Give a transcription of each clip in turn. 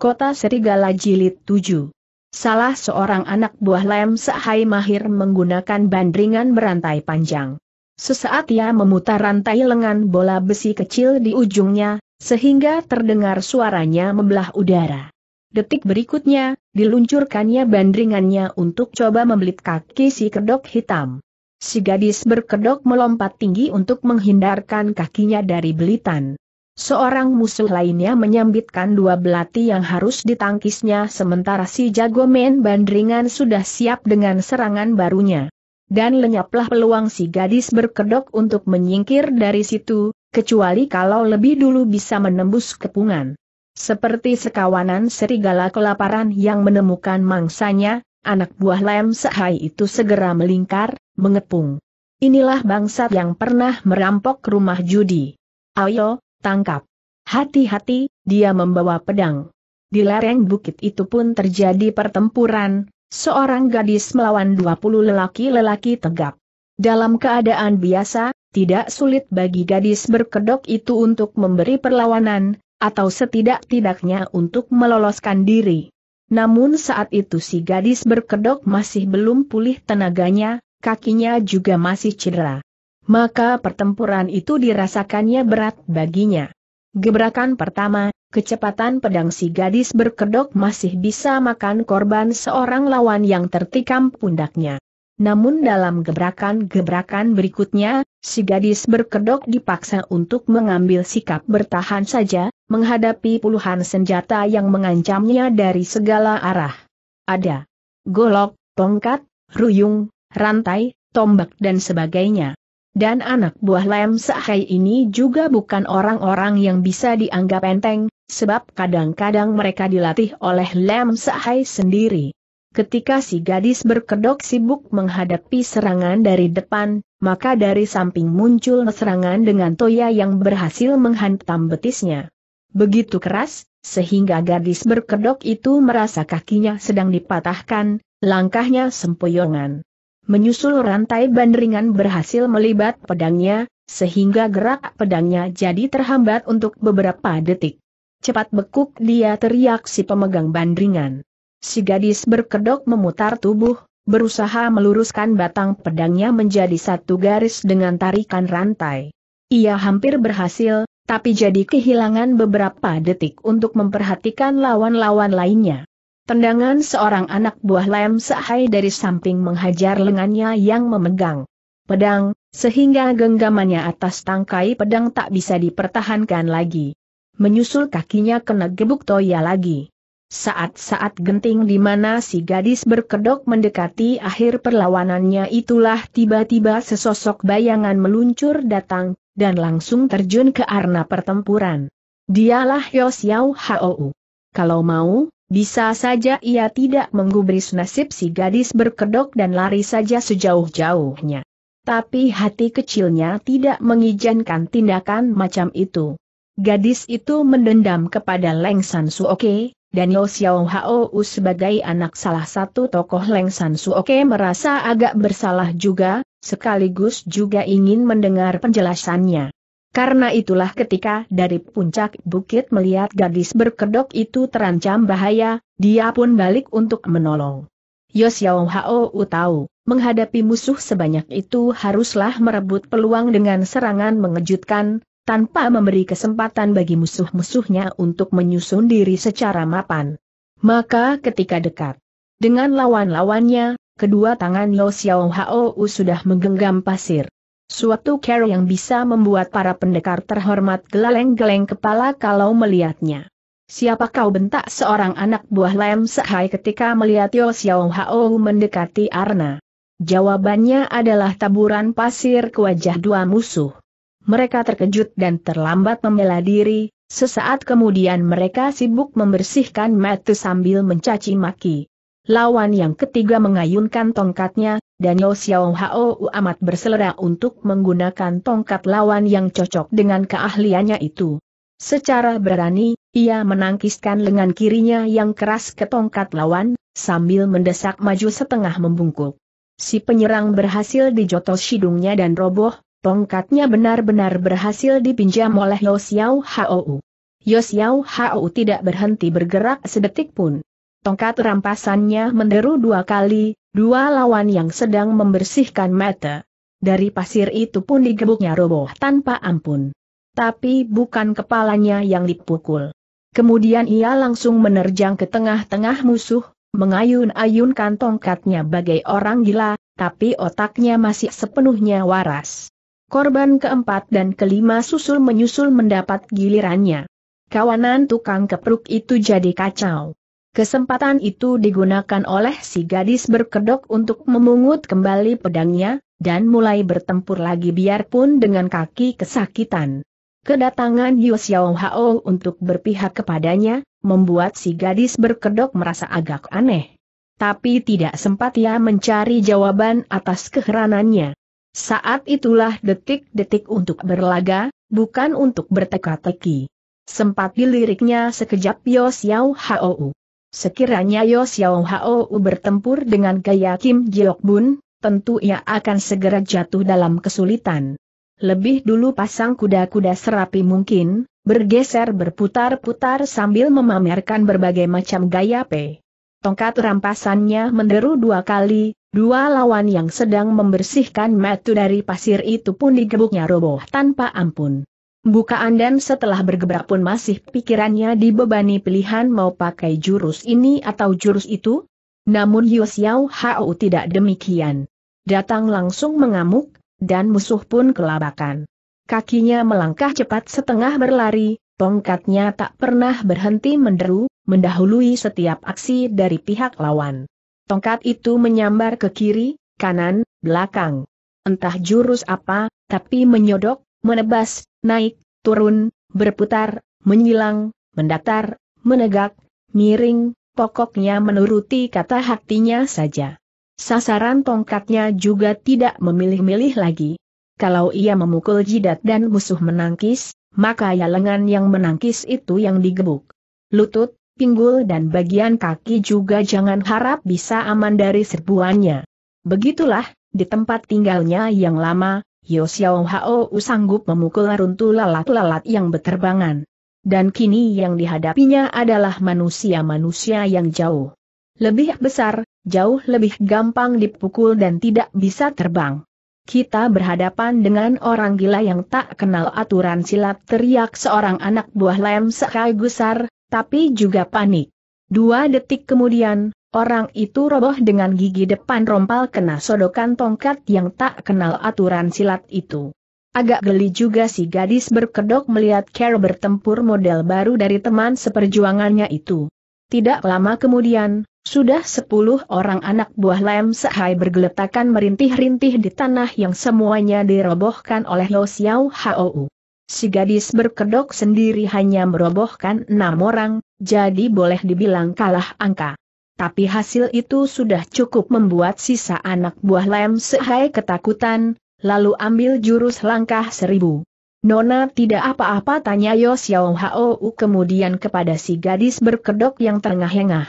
Kota Serigala Jilid 7 Salah seorang anak buah Lem Sahai Mahir menggunakan bandringan berantai panjang. Sesaat ia memutar rantai lengan bola besi kecil di ujungnya, sehingga terdengar suaranya membelah udara. Detik berikutnya, diluncurkannya bandringannya untuk coba membelit kaki si kedok hitam. Si gadis berkedok melompat tinggi untuk menghindarkan kakinya dari belitan. Seorang musuh lainnya menyambitkan dua belati yang harus ditangkisnya sementara si jago main bandringan sudah siap dengan serangan barunya. Dan lenyaplah peluang si gadis berkedok untuk menyingkir dari situ, kecuali kalau lebih dulu bisa menembus kepungan. Seperti sekawanan serigala kelaparan yang menemukan mangsanya, anak buah Lem Sehai itu segera melingkar, mengepung. Inilah bangsa yang pernah merampok rumah judi. Ayo, tangkap. Hati-hati, dia membawa pedang. Di lereng bukit itu pun terjadi pertempuran, seorang gadis melawan 20 lelaki-lelaki tegap. Dalam keadaan biasa, tidak sulit bagi gadis berkedok itu untuk memberi perlawanan, atau setidak-tidaknya untuk meloloskan diri. Namun saat itu si gadis berkedok masih belum pulih tenaganya, kakinya juga masih cedera maka pertempuran itu dirasakannya berat baginya. Gebrakan pertama, kecepatan pedang si gadis berkedok masih bisa makan korban seorang lawan yang tertikam pundaknya. Namun dalam gebrakan-gebrakan berikutnya, si gadis berkedok dipaksa untuk mengambil sikap bertahan saja, menghadapi puluhan senjata yang mengancamnya dari segala arah. Ada golok, tongkat, ruyung, rantai, tombak dan sebagainya. Dan anak buah Lem Sahai ini juga bukan orang-orang yang bisa dianggap enteng, sebab kadang-kadang mereka dilatih oleh Lem Sahai sendiri. Ketika si gadis berkedok sibuk menghadapi serangan dari depan, maka dari samping muncul serangan dengan toya yang berhasil menghantam betisnya. Begitu keras, sehingga gadis berkedok itu merasa kakinya sedang dipatahkan, langkahnya sempoyongan menyusul rantai bandringan berhasil melibat pedangnya, sehingga gerak pedangnya jadi terhambat untuk beberapa detik. Cepat bekuk dia teriak si pemegang bandringan. Si gadis berkedok memutar tubuh, berusaha meluruskan batang pedangnya menjadi satu garis dengan tarikan rantai. Ia hampir berhasil, tapi jadi kehilangan beberapa detik untuk memperhatikan lawan-lawan lainnya. Tendangan seorang anak buah Lem Sahai dari samping menghajar lengannya yang memegang pedang, sehingga genggamannya atas tangkai pedang tak bisa dipertahankan lagi. Menyusul kakinya kena gebuk Toya lagi. Saat-saat genting di mana si gadis berkedok mendekati akhir perlawanannya itulah tiba-tiba sesosok bayangan meluncur datang, dan langsung terjun ke arena pertempuran. Dialah Yosiao Hou. Kalau mau, bisa saja ia tidak menggubris nasib si gadis berkedok dan lari saja sejauh-jauhnya. Tapi hati kecilnya tidak mengizinkan tindakan macam itu. Gadis itu mendendam kepada Leng San Suoke, dan Yo Xiao Hao sebagai anak salah satu tokoh Leng San Suoke merasa agak bersalah juga, sekaligus juga ingin mendengar penjelasannya. Karena itulah ketika dari puncak bukit melihat gadis berkedok itu terancam bahaya, dia pun balik untuk menolong. Yosiao Hao tahu, menghadapi musuh sebanyak itu haruslah merebut peluang dengan serangan mengejutkan, tanpa memberi kesempatan bagi musuh-musuhnya untuk menyusun diri secara mapan. Maka ketika dekat dengan lawan-lawannya, kedua tangan Yosiao Hao sudah menggenggam pasir. Suatu cara yang bisa membuat para pendekar terhormat geleng-geleng kepala kalau melihatnya. Siapa kau bentak seorang anak buah Lam Sehai ketika melihat Yo Xiao Hao mendekati Arna? Jawabannya adalah taburan pasir ke wajah dua musuh. Mereka terkejut dan terlambat membela diri, sesaat kemudian mereka sibuk membersihkan mata sambil mencaci maki. Lawan yang ketiga mengayunkan tongkatnya, dan Yo Xiao Hao amat berselera untuk menggunakan tongkat lawan yang cocok dengan keahliannya itu. Secara berani, ia menangkiskan lengan kirinya yang keras ke tongkat lawan, sambil mendesak maju setengah membungkuk. Si penyerang berhasil dijotos hidungnya dan roboh, tongkatnya benar-benar berhasil dipinjam oleh Yo Xiao Hao. Yo Xiao Hao tidak berhenti bergerak sedetik pun. Tongkat rampasannya menderu dua kali, dua lawan yang sedang membersihkan mata. Dari pasir itu pun digebuknya roboh tanpa ampun. Tapi bukan kepalanya yang dipukul. Kemudian ia langsung menerjang ke tengah-tengah musuh, mengayun-ayunkan tongkatnya bagai orang gila, tapi otaknya masih sepenuhnya waras. Korban keempat dan kelima susul menyusul mendapat gilirannya. Kawanan tukang kepruk itu jadi kacau. Kesempatan itu digunakan oleh si gadis berkedok untuk memungut kembali pedangnya, dan mulai bertempur lagi biarpun dengan kaki kesakitan. Kedatangan Yu Xiao Hao untuk berpihak kepadanya, membuat si gadis berkedok merasa agak aneh. Tapi tidak sempat ia mencari jawaban atas keheranannya. Saat itulah detik-detik untuk berlaga, bukan untuk berteka-teki. Sempat diliriknya sekejap Yu Xiao Hao. Sekiranya Yo Xiao Hao bertempur dengan gaya Kim Jiok Bun, tentu ia akan segera jatuh dalam kesulitan. Lebih dulu pasang kuda-kuda serapi mungkin, bergeser berputar-putar sambil memamerkan berbagai macam gaya P. Tongkat rampasannya menderu dua kali, dua lawan yang sedang membersihkan metu dari pasir itu pun digebuknya roboh tanpa ampun. Bukaan dan setelah bergebrak pun masih pikirannya dibebani pilihan mau pakai jurus ini atau jurus itu? Namun Yu Xiao Hao tidak demikian. Datang langsung mengamuk, dan musuh pun kelabakan. Kakinya melangkah cepat setengah berlari, tongkatnya tak pernah berhenti menderu, mendahului setiap aksi dari pihak lawan. Tongkat itu menyambar ke kiri, kanan, belakang. Entah jurus apa, tapi menyodok, menebas, naik, turun, berputar, menyilang, mendatar, menegak, miring, pokoknya menuruti kata hatinya saja. Sasaran tongkatnya juga tidak memilih-milih lagi. Kalau ia memukul jidat dan musuh menangkis, maka ya lengan yang menangkis itu yang digebuk. Lutut, pinggul dan bagian kaki juga jangan harap bisa aman dari serbuannya. Begitulah, di tempat tinggalnya yang lama, Yo Xiao Hao sanggup memukul runtu lalat-lalat yang beterbangan. Dan kini yang dihadapinya adalah manusia-manusia yang jauh. Lebih besar, jauh lebih gampang dipukul dan tidak bisa terbang. Kita berhadapan dengan orang gila yang tak kenal aturan silat teriak seorang anak buah lem sekai gusar, tapi juga panik. Dua detik kemudian, Orang itu roboh dengan gigi depan rompal kena sodokan tongkat yang tak kenal aturan silat itu. Agak geli juga si gadis berkedok melihat Carol bertempur model baru dari teman seperjuangannya itu. Tidak lama kemudian, sudah sepuluh orang anak buah Lem Sehai bergeletakan merintih-rintih di tanah yang semuanya dirobohkan oleh Lo Xiao Hou. Si gadis berkedok sendiri hanya merobohkan enam orang, jadi boleh dibilang kalah angka tapi hasil itu sudah cukup membuat sisa anak buah Lem Sehai ketakutan, lalu ambil jurus langkah seribu. Nona tidak apa-apa tanya Yo Xiao Hou kemudian kepada si gadis berkedok yang terengah-engah.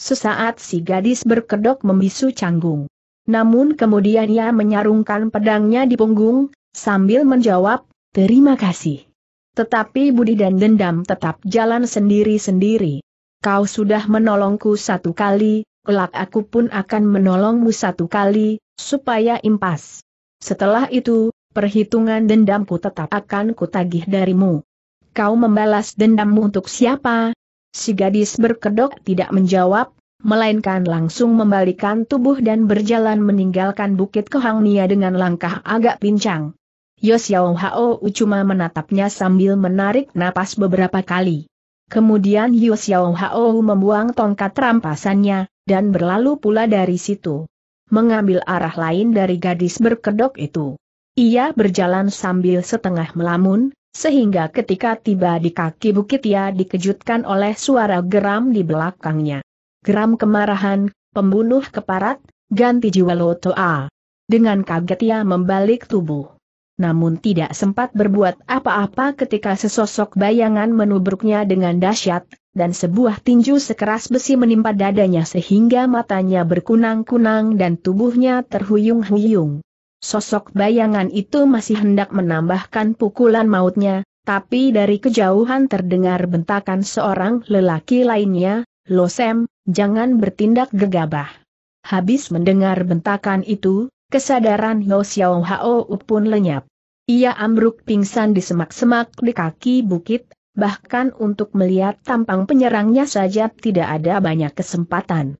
Sesaat si gadis berkedok membisu canggung. Namun kemudian ia menyarungkan pedangnya di punggung, sambil menjawab, terima kasih. Tetapi budi dan dendam tetap jalan sendiri-sendiri kau sudah menolongku satu kali, kelak aku pun akan menolongmu satu kali, supaya impas. Setelah itu, perhitungan dendamku tetap akan kutagih darimu. Kau membalas dendammu untuk siapa? Si gadis berkedok tidak menjawab, melainkan langsung membalikan tubuh dan berjalan meninggalkan bukit kehangnia dengan langkah agak pincang. Yosiao Hao cuma menatapnya sambil menarik napas beberapa kali. Kemudian Yu Xiao membuang tongkat rampasannya, dan berlalu pula dari situ. Mengambil arah lain dari gadis berkedok itu. Ia berjalan sambil setengah melamun, sehingga ketika tiba di kaki bukit ia dikejutkan oleh suara geram di belakangnya. Geram kemarahan, pembunuh keparat, ganti jiwa Lotoa. Dengan kaget ia membalik tubuh namun tidak sempat berbuat apa-apa ketika sesosok bayangan menubruknya dengan dahsyat, dan sebuah tinju sekeras besi menimpa dadanya sehingga matanya berkunang-kunang dan tubuhnya terhuyung-huyung. Sosok bayangan itu masih hendak menambahkan pukulan mautnya, tapi dari kejauhan terdengar bentakan seorang lelaki lainnya, Losem, jangan bertindak gegabah. Habis mendengar bentakan itu, Kesadaran Yo Xiao Hao pun lenyap. Ia ambruk pingsan di semak-semak di kaki bukit, bahkan untuk melihat tampang penyerangnya saja tidak ada banyak kesempatan.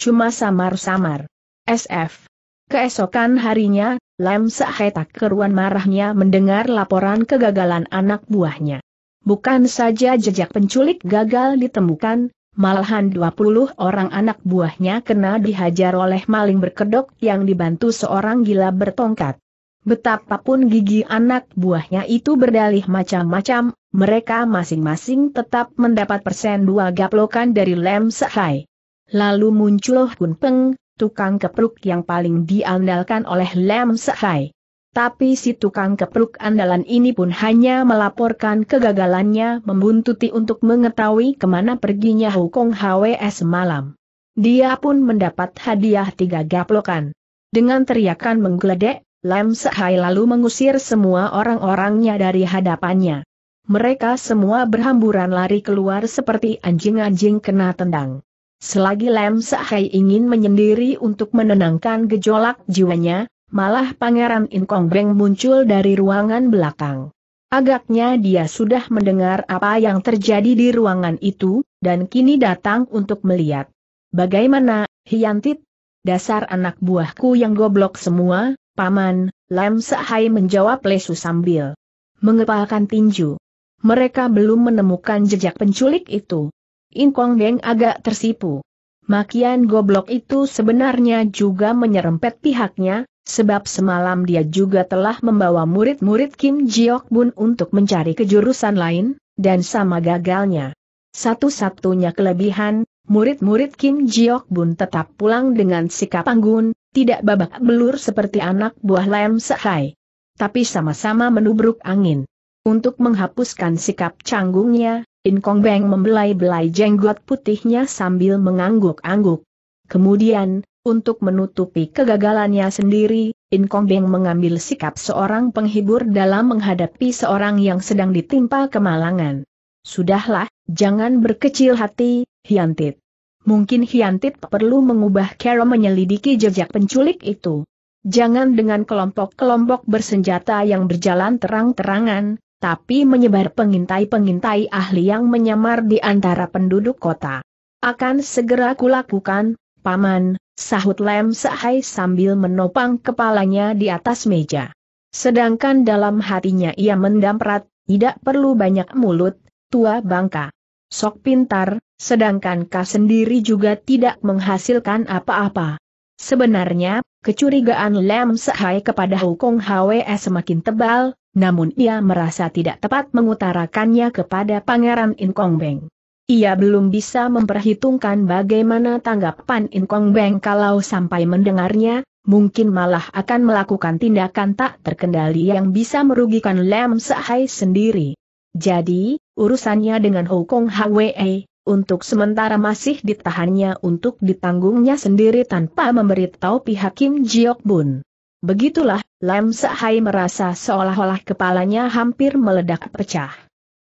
Cuma samar-samar. SF. Keesokan harinya, Lam Sahe tak keruan marahnya mendengar laporan kegagalan anak buahnya. Bukan saja jejak penculik gagal ditemukan, Malahan 20 orang anak buahnya kena dihajar oleh maling berkedok yang dibantu seorang gila bertongkat. Betapapun gigi anak buahnya itu berdalih macam-macam, mereka masing-masing tetap mendapat persen dua gaplokan dari Lem Sehai. Lalu muncul Hun Peng, tukang kepruk yang paling diandalkan oleh Lem Sehai. Tapi si tukang kepruk andalan ini pun hanya melaporkan kegagalannya membuntuti untuk mengetahui kemana perginya Hukong HWS malam. Dia pun mendapat hadiah tiga gaplokan. Dengan teriakan menggeledek, Lam Sehai lalu mengusir semua orang-orangnya dari hadapannya. Mereka semua berhamburan lari keluar seperti anjing-anjing kena tendang. Selagi Lam Sehai ingin menyendiri untuk menenangkan gejolak jiwanya, Malah Pangeran Inkong Beng muncul dari ruangan belakang. Agaknya dia sudah mendengar apa yang terjadi di ruangan itu, dan kini datang untuk melihat. Bagaimana, Hiantit? Dasar anak buahku yang goblok semua, Paman, Lam Sehai menjawab lesu sambil mengepalkan tinju. Mereka belum menemukan jejak penculik itu. Inkong Beng agak tersipu. Makian goblok itu sebenarnya juga menyerempet pihaknya, sebab semalam dia juga telah membawa murid-murid Kim Jiok Bun untuk mencari kejurusan lain, dan sama gagalnya. Satu-satunya kelebihan, murid-murid Kim Jiok Bun tetap pulang dengan sikap anggun, tidak babak belur seperti anak buah Lam Sehai. Tapi sama-sama menubruk angin. Untuk menghapuskan sikap canggungnya, In Kong Beng membelai-belai jenggot putihnya sambil mengangguk-angguk. Kemudian, untuk menutupi kegagalannya sendiri, Beng mengambil sikap seorang penghibur dalam menghadapi seorang yang sedang ditimpa kemalangan. Sudahlah, jangan berkecil hati, Hiantit. Mungkin Hiantit perlu mengubah cara menyelidiki jejak penculik itu. Jangan dengan kelompok-kelompok bersenjata yang berjalan terang-terangan, tapi menyebar pengintai-pengintai ahli yang menyamar di antara penduduk kota. Akan segera kulakukan, Paman, Sahut Lem Sahai sambil menopang kepalanya di atas meja. Sedangkan dalam hatinya ia mendamprat, tidak perlu banyak mulut, tua bangka. Sok pintar, sedangkan kau sendiri juga tidak menghasilkan apa-apa. Sebenarnya, kecurigaan Lem Sehai kepada Hukong Hwe semakin tebal, namun ia merasa tidak tepat mengutarakannya kepada Pangeran Inkong Beng. Ia belum bisa memperhitungkan bagaimana tanggapan Inkong Beng kalau sampai mendengarnya, mungkin malah akan melakukan tindakan tak terkendali yang bisa merugikan Lam Sehai sendiri. Jadi, urusannya dengan Hukong Hwe, untuk sementara masih ditahannya untuk ditanggungnya sendiri tanpa memberitahu pihak Kim Jiok Bun. Begitulah, Lam Sehai merasa seolah-olah kepalanya hampir meledak pecah.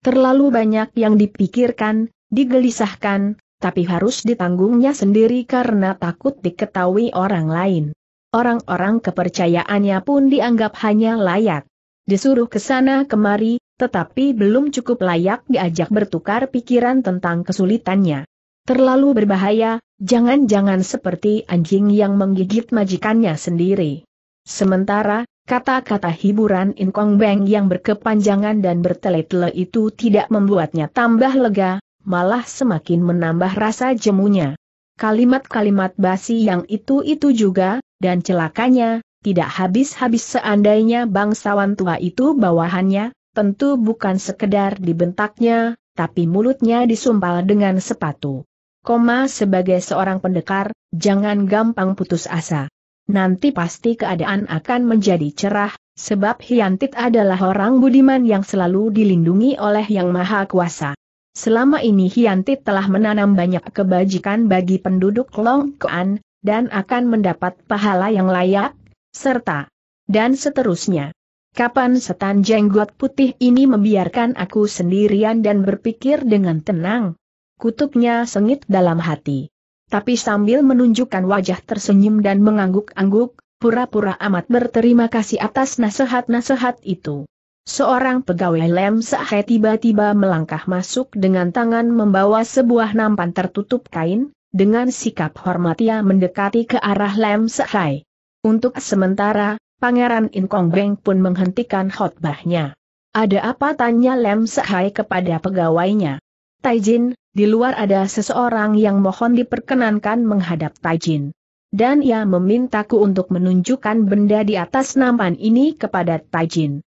Terlalu banyak yang dipikirkan, digelisahkan, tapi harus ditanggungnya sendiri karena takut diketahui orang lain. Orang-orang kepercayaannya pun dianggap hanya layak. Disuruh ke sana kemari, tetapi belum cukup layak diajak bertukar pikiran tentang kesulitannya. Terlalu berbahaya, jangan-jangan seperti anjing yang menggigit majikannya sendiri. Sementara, kata-kata hiburan Inkong Beng yang berkepanjangan dan bertele-tele itu tidak membuatnya tambah lega, malah semakin menambah rasa jemunya. Kalimat-kalimat basi yang itu-itu juga, dan celakanya, tidak habis-habis seandainya bangsawan tua itu bawahannya, tentu bukan sekedar dibentaknya, tapi mulutnya disumpal dengan sepatu. Koma sebagai seorang pendekar, jangan gampang putus asa. Nanti pasti keadaan akan menjadi cerah, sebab Hiantit adalah orang budiman yang selalu dilindungi oleh Yang Maha Kuasa. Selama ini Hianti telah menanam banyak kebajikan bagi penduduk Kuan, dan akan mendapat pahala yang layak, serta dan seterusnya. Kapan setan jenggot putih ini membiarkan aku sendirian dan berpikir dengan tenang? Kutuknya sengit dalam hati. Tapi sambil menunjukkan wajah tersenyum dan mengangguk-angguk, pura-pura amat berterima kasih atas nasihat-nasihat itu. Seorang pegawai Lem Sahe tiba-tiba melangkah masuk dengan tangan membawa sebuah nampan tertutup kain, dengan sikap hormat ia mendekati ke arah Lem Sahe. Untuk sementara, Pangeran Inkong Beng pun menghentikan khotbahnya. Ada apa tanya Lem sahe kepada pegawainya. Taijin, di luar ada seseorang yang mohon diperkenankan menghadap Taijin. Dan ia memintaku untuk menunjukkan benda di atas nampan ini kepada Taijin.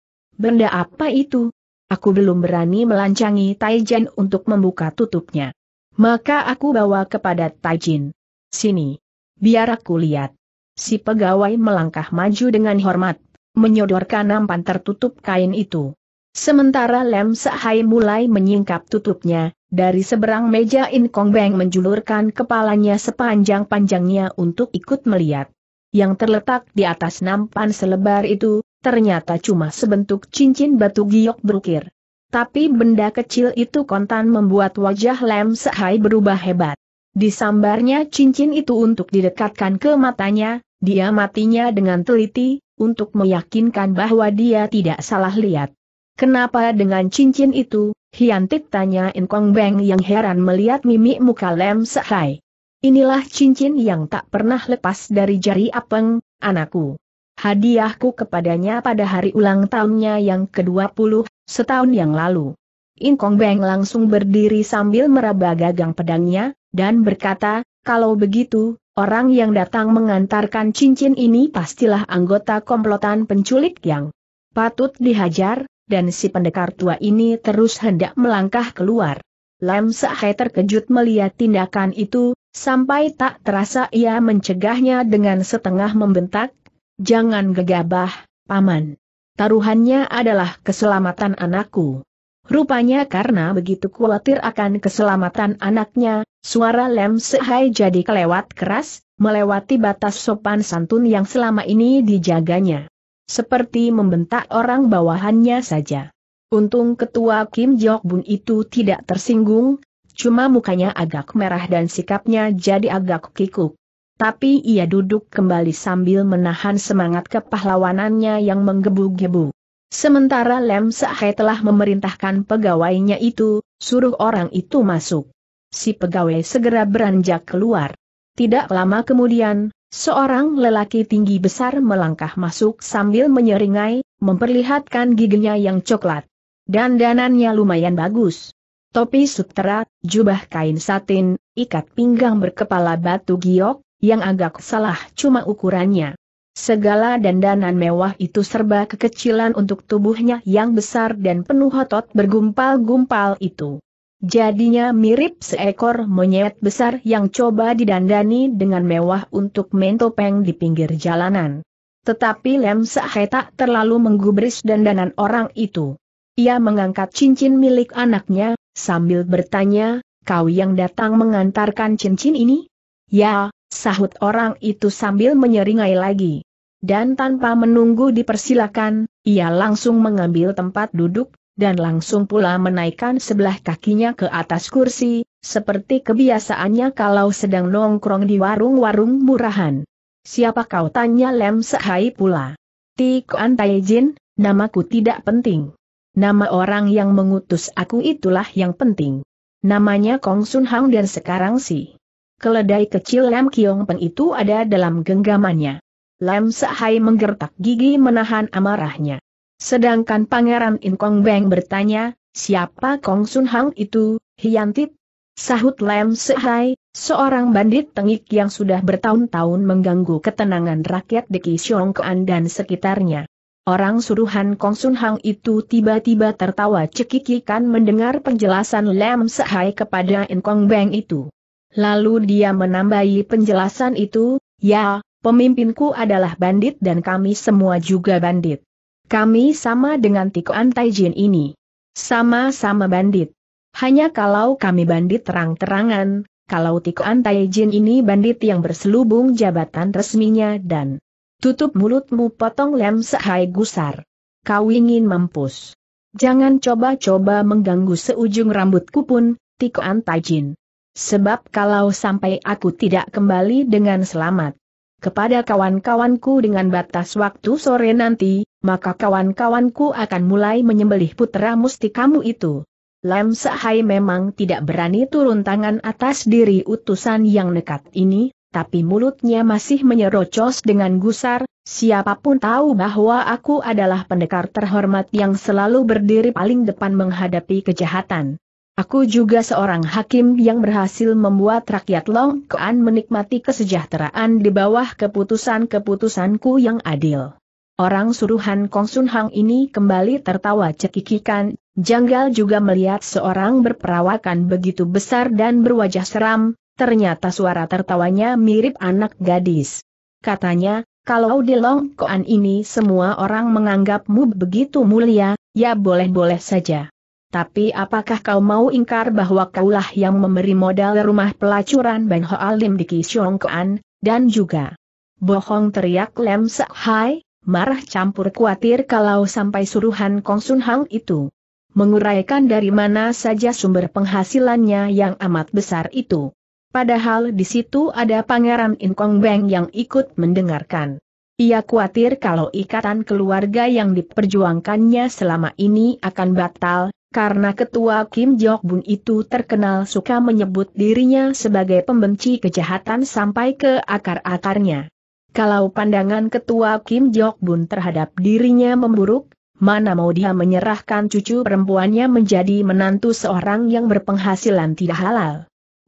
Benda apa itu? Aku belum berani melancangi Taijin untuk membuka tutupnya. Maka aku bawa kepada Taijin. Sini. Biar aku lihat. Si pegawai melangkah maju dengan hormat, menyodorkan nampan tertutup kain itu. Sementara Lem Sehai mulai menyingkap tutupnya, dari seberang meja In Kong Beng menjulurkan kepalanya sepanjang-panjangnya untuk ikut melihat. Yang terletak di atas nampan selebar itu, ternyata cuma sebentuk cincin batu giok berukir. Tapi benda kecil itu kontan membuat wajah Lem Sehai berubah hebat. Disambarnya cincin itu untuk didekatkan ke matanya, dia matinya dengan teliti, untuk meyakinkan bahwa dia tidak salah lihat. Kenapa dengan cincin itu, Hiantik tanya Inkong Beng yang heran melihat mimik muka Lem Sehai. Inilah cincin yang tak pernah lepas dari jari Apeng, anakku hadiahku kepadanya pada hari ulang tahunnya yang ke-20, setahun yang lalu. Inkong Beng langsung berdiri sambil meraba gagang pedangnya, dan berkata, kalau begitu, orang yang datang mengantarkan cincin ini pastilah anggota komplotan penculik yang patut dihajar, dan si pendekar tua ini terus hendak melangkah keluar. Lam Sahai terkejut melihat tindakan itu, sampai tak terasa ia mencegahnya dengan setengah membentak, Jangan gegabah, Paman. Taruhannya adalah keselamatan anakku. Rupanya karena begitu khawatir akan keselamatan anaknya, suara Lem Sehai jadi kelewat keras, melewati batas sopan santun yang selama ini dijaganya. Seperti membentak orang bawahannya saja. Untung ketua Kim Jok Bun itu tidak tersinggung, cuma mukanya agak merah dan sikapnya jadi agak kikuk tapi ia duduk kembali sambil menahan semangat kepahlawanannya yang menggebu-gebu. Sementara Lem Sahe telah memerintahkan pegawainya itu, suruh orang itu masuk. Si pegawai segera beranjak keluar. Tidak lama kemudian, seorang lelaki tinggi besar melangkah masuk sambil menyeringai, memperlihatkan giginya yang coklat. Dan danannya lumayan bagus. Topi sutera, jubah kain satin, ikat pinggang berkepala batu giok, yang agak salah cuma ukurannya. Segala dandanan mewah itu serba kekecilan untuk tubuhnya yang besar dan penuh otot bergumpal-gumpal itu. Jadinya mirip seekor monyet besar yang coba didandani dengan mewah untuk mentopeng di pinggir jalanan. Tetapi Lem Sahe tak terlalu menggubris dandanan orang itu. Ia mengangkat cincin milik anaknya, sambil bertanya, kau yang datang mengantarkan cincin ini? Ya, Sahut orang itu sambil menyeringai lagi. Dan tanpa menunggu dipersilakan, ia langsung mengambil tempat duduk, dan langsung pula menaikkan sebelah kakinya ke atas kursi, seperti kebiasaannya kalau sedang nongkrong di warung-warung murahan. Siapa kau tanya Lem Sehai pula? Tik Antai Jin, namaku tidak penting. Nama orang yang mengutus aku itulah yang penting. Namanya Kong Sun Hang dan sekarang si Keledai kecil Lam Kiong Peng itu ada dalam genggamannya. Lam Sahai menggertak gigi menahan amarahnya. Sedangkan Pangeran In Kong Beng bertanya, siapa Kong Sun Hang itu, Hiantit? Sahut Lam Sahai, seorang bandit tengik yang sudah bertahun-tahun mengganggu ketenangan rakyat di Kisiongkoan dan sekitarnya. Orang suruhan Kong Sun Hang itu tiba-tiba tertawa cekikikan mendengar penjelasan Lam Sahai kepada In Kong Beng itu. Lalu dia menambahi penjelasan itu, ya, pemimpinku adalah bandit dan kami semua juga bandit. Kami sama dengan Tikuan Jin ini. Sama-sama bandit. Hanya kalau kami bandit terang-terangan, kalau Tikuan Jin ini bandit yang berselubung jabatan resminya dan tutup mulutmu potong lem sehai gusar. Kau ingin mampus. Jangan coba-coba mengganggu seujung rambutku pun, Tikuan Jin. Sebab kalau sampai aku tidak kembali dengan selamat kepada kawan-kawanku dengan batas waktu sore nanti, maka kawan-kawanku akan mulai menyembelih putra kamu itu. Lam Sahai memang tidak berani turun tangan atas diri utusan yang nekat ini, tapi mulutnya masih menyerocos dengan gusar, siapapun tahu bahwa aku adalah pendekar terhormat yang selalu berdiri paling depan menghadapi kejahatan. Aku juga seorang hakim yang berhasil membuat rakyat Long Kean menikmati kesejahteraan di bawah keputusan-keputusanku yang adil. Orang suruhan Kong Sun Hang ini kembali tertawa cekikikan, janggal juga melihat seorang berperawakan begitu besar dan berwajah seram, ternyata suara tertawanya mirip anak gadis. Katanya, kalau di Long Kean ini semua orang menganggapmu begitu mulia, ya boleh-boleh saja. Tapi apakah kau mau ingkar bahwa kaulah yang memberi modal rumah pelacuran Ben Ho Alim di Kisyongkoan, dan juga bohong teriak Lem Hai, marah campur khawatir kalau sampai suruhan Kong Sun Hang itu menguraikan dari mana saja sumber penghasilannya yang amat besar itu. Padahal di situ ada Pangeran In Kong Beng yang ikut mendengarkan. Ia khawatir kalau ikatan keluarga yang diperjuangkannya selama ini akan batal, karena ketua Kim Jong Bun itu terkenal suka menyebut dirinya sebagai pembenci kejahatan sampai ke akar-akarnya. Kalau pandangan ketua Kim Jong Bun terhadap dirinya memburuk, mana mau dia menyerahkan cucu perempuannya menjadi menantu seorang yang berpenghasilan tidak halal.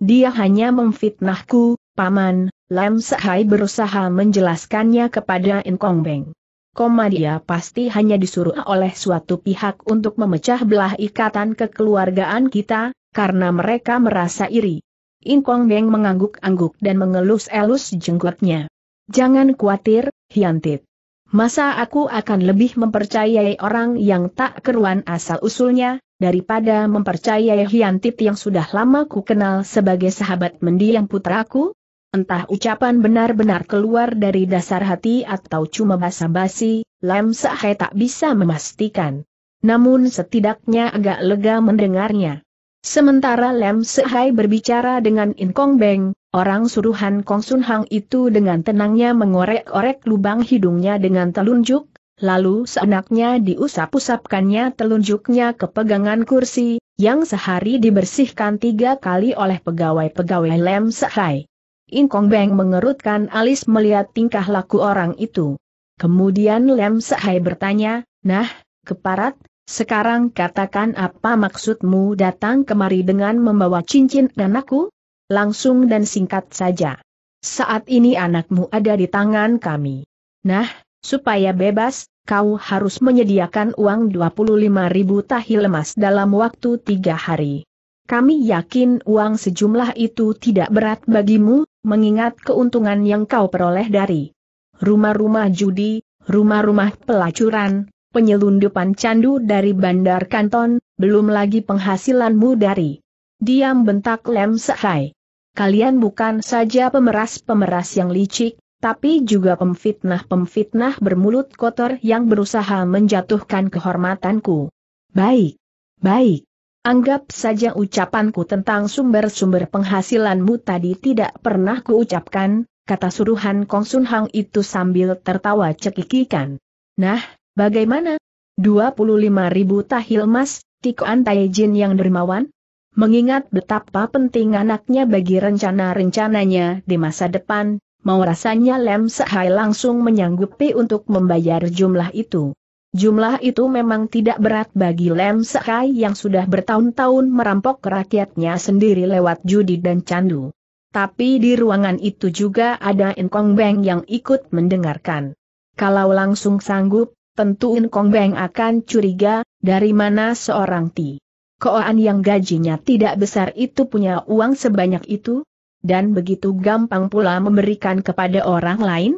Dia hanya memfitnahku, Paman, Lam Sahai berusaha menjelaskannya kepada In Beng koma dia pasti hanya disuruh oleh suatu pihak untuk memecah belah ikatan kekeluargaan kita, karena mereka merasa iri. Inkong Beng mengangguk-angguk dan mengelus-elus jenggotnya. Jangan khawatir, Hyantit. Masa aku akan lebih mempercayai orang yang tak keruan asal-usulnya, daripada mempercayai Hyantit yang sudah lama ku kenal sebagai sahabat mendiang putraku? Entah ucapan benar-benar keluar dari dasar hati atau cuma basa-basi, Lam Sahe tak bisa memastikan. Namun setidaknya agak lega mendengarnya. Sementara Lem Sehai berbicara dengan In Kong Beng, orang suruhan Kong Sun Hang itu dengan tenangnya mengorek-orek lubang hidungnya dengan telunjuk, lalu seenaknya diusap-usapkannya telunjuknya ke pegangan kursi, yang sehari dibersihkan tiga kali oleh pegawai-pegawai Lem Sehai. Inkong Beng mengerutkan alis melihat tingkah laku orang itu. Kemudian Lem Sahai bertanya, nah, keparat, sekarang katakan apa maksudmu datang kemari dengan membawa cincin anakku? Langsung dan singkat saja. Saat ini anakmu ada di tangan kami. Nah, supaya bebas, kau harus menyediakan uang 25 ribu tahil emas dalam waktu tiga hari. Kami yakin uang sejumlah itu tidak berat bagimu, mengingat keuntungan yang kau peroleh dari rumah-rumah judi, rumah-rumah pelacuran, penyelundupan candu dari bandar kanton, belum lagi penghasilanmu dari diam bentak Lem Sehai. Kalian bukan saja pemeras-pemeras yang licik, tapi juga pemfitnah-pemfitnah bermulut kotor yang berusaha menjatuhkan kehormatanku. Baik, baik, Anggap saja ucapanku tentang sumber-sumber penghasilanmu tadi tidak pernah kuucapkan, kata suruhan Kong Sun Hang itu sambil tertawa cekikikan. Nah, bagaimana? 25 ribu tahil emas, Antai Jin yang dermawan? Mengingat betapa penting anaknya bagi rencana-rencananya di masa depan, mau rasanya Lem Sahai langsung menyanggupi untuk membayar jumlah itu. Jumlah itu memang tidak berat bagi Lem Sekai yang sudah bertahun-tahun merampok rakyatnya sendiri lewat judi dan candu. Tapi di ruangan itu juga ada Inkong Beng yang ikut mendengarkan. Kalau langsung sanggup, tentu Inkong Beng akan curiga, dari mana seorang Ti. Koan yang gajinya tidak besar itu punya uang sebanyak itu? Dan begitu gampang pula memberikan kepada orang lain?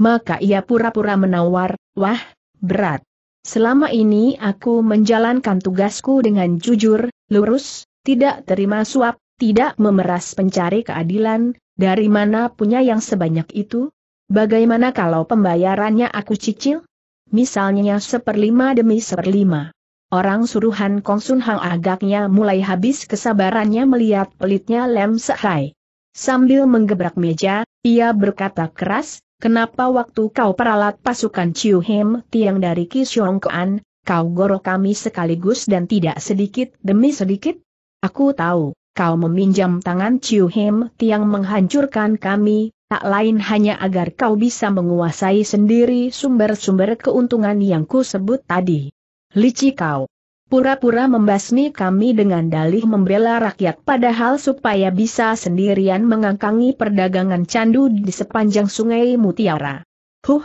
Maka ia pura-pura menawar, wah, berat. Selama ini aku menjalankan tugasku dengan jujur, lurus, tidak terima suap, tidak memeras pencari keadilan, dari mana punya yang sebanyak itu? Bagaimana kalau pembayarannya aku cicil? Misalnya seperlima demi seperlima. Orang suruhan Kong Sun Hang agaknya mulai habis kesabarannya melihat pelitnya Lem Sehai. Sambil menggebrak meja, ia berkata keras, Kenapa waktu kau peralat pasukan Chiu Hem Tiang dari Kishong Kuan, kau gorok kami sekaligus dan tidak sedikit demi sedikit? Aku tahu, kau meminjam tangan Chiu Hem Tiang menghancurkan kami, tak lain hanya agar kau bisa menguasai sendiri sumber-sumber keuntungan yang ku sebut tadi. Lici kau! pura-pura membasmi kami dengan dalih membela rakyat padahal supaya bisa sendirian mengangkangi perdagangan candu di sepanjang sungai Mutiara. Huh!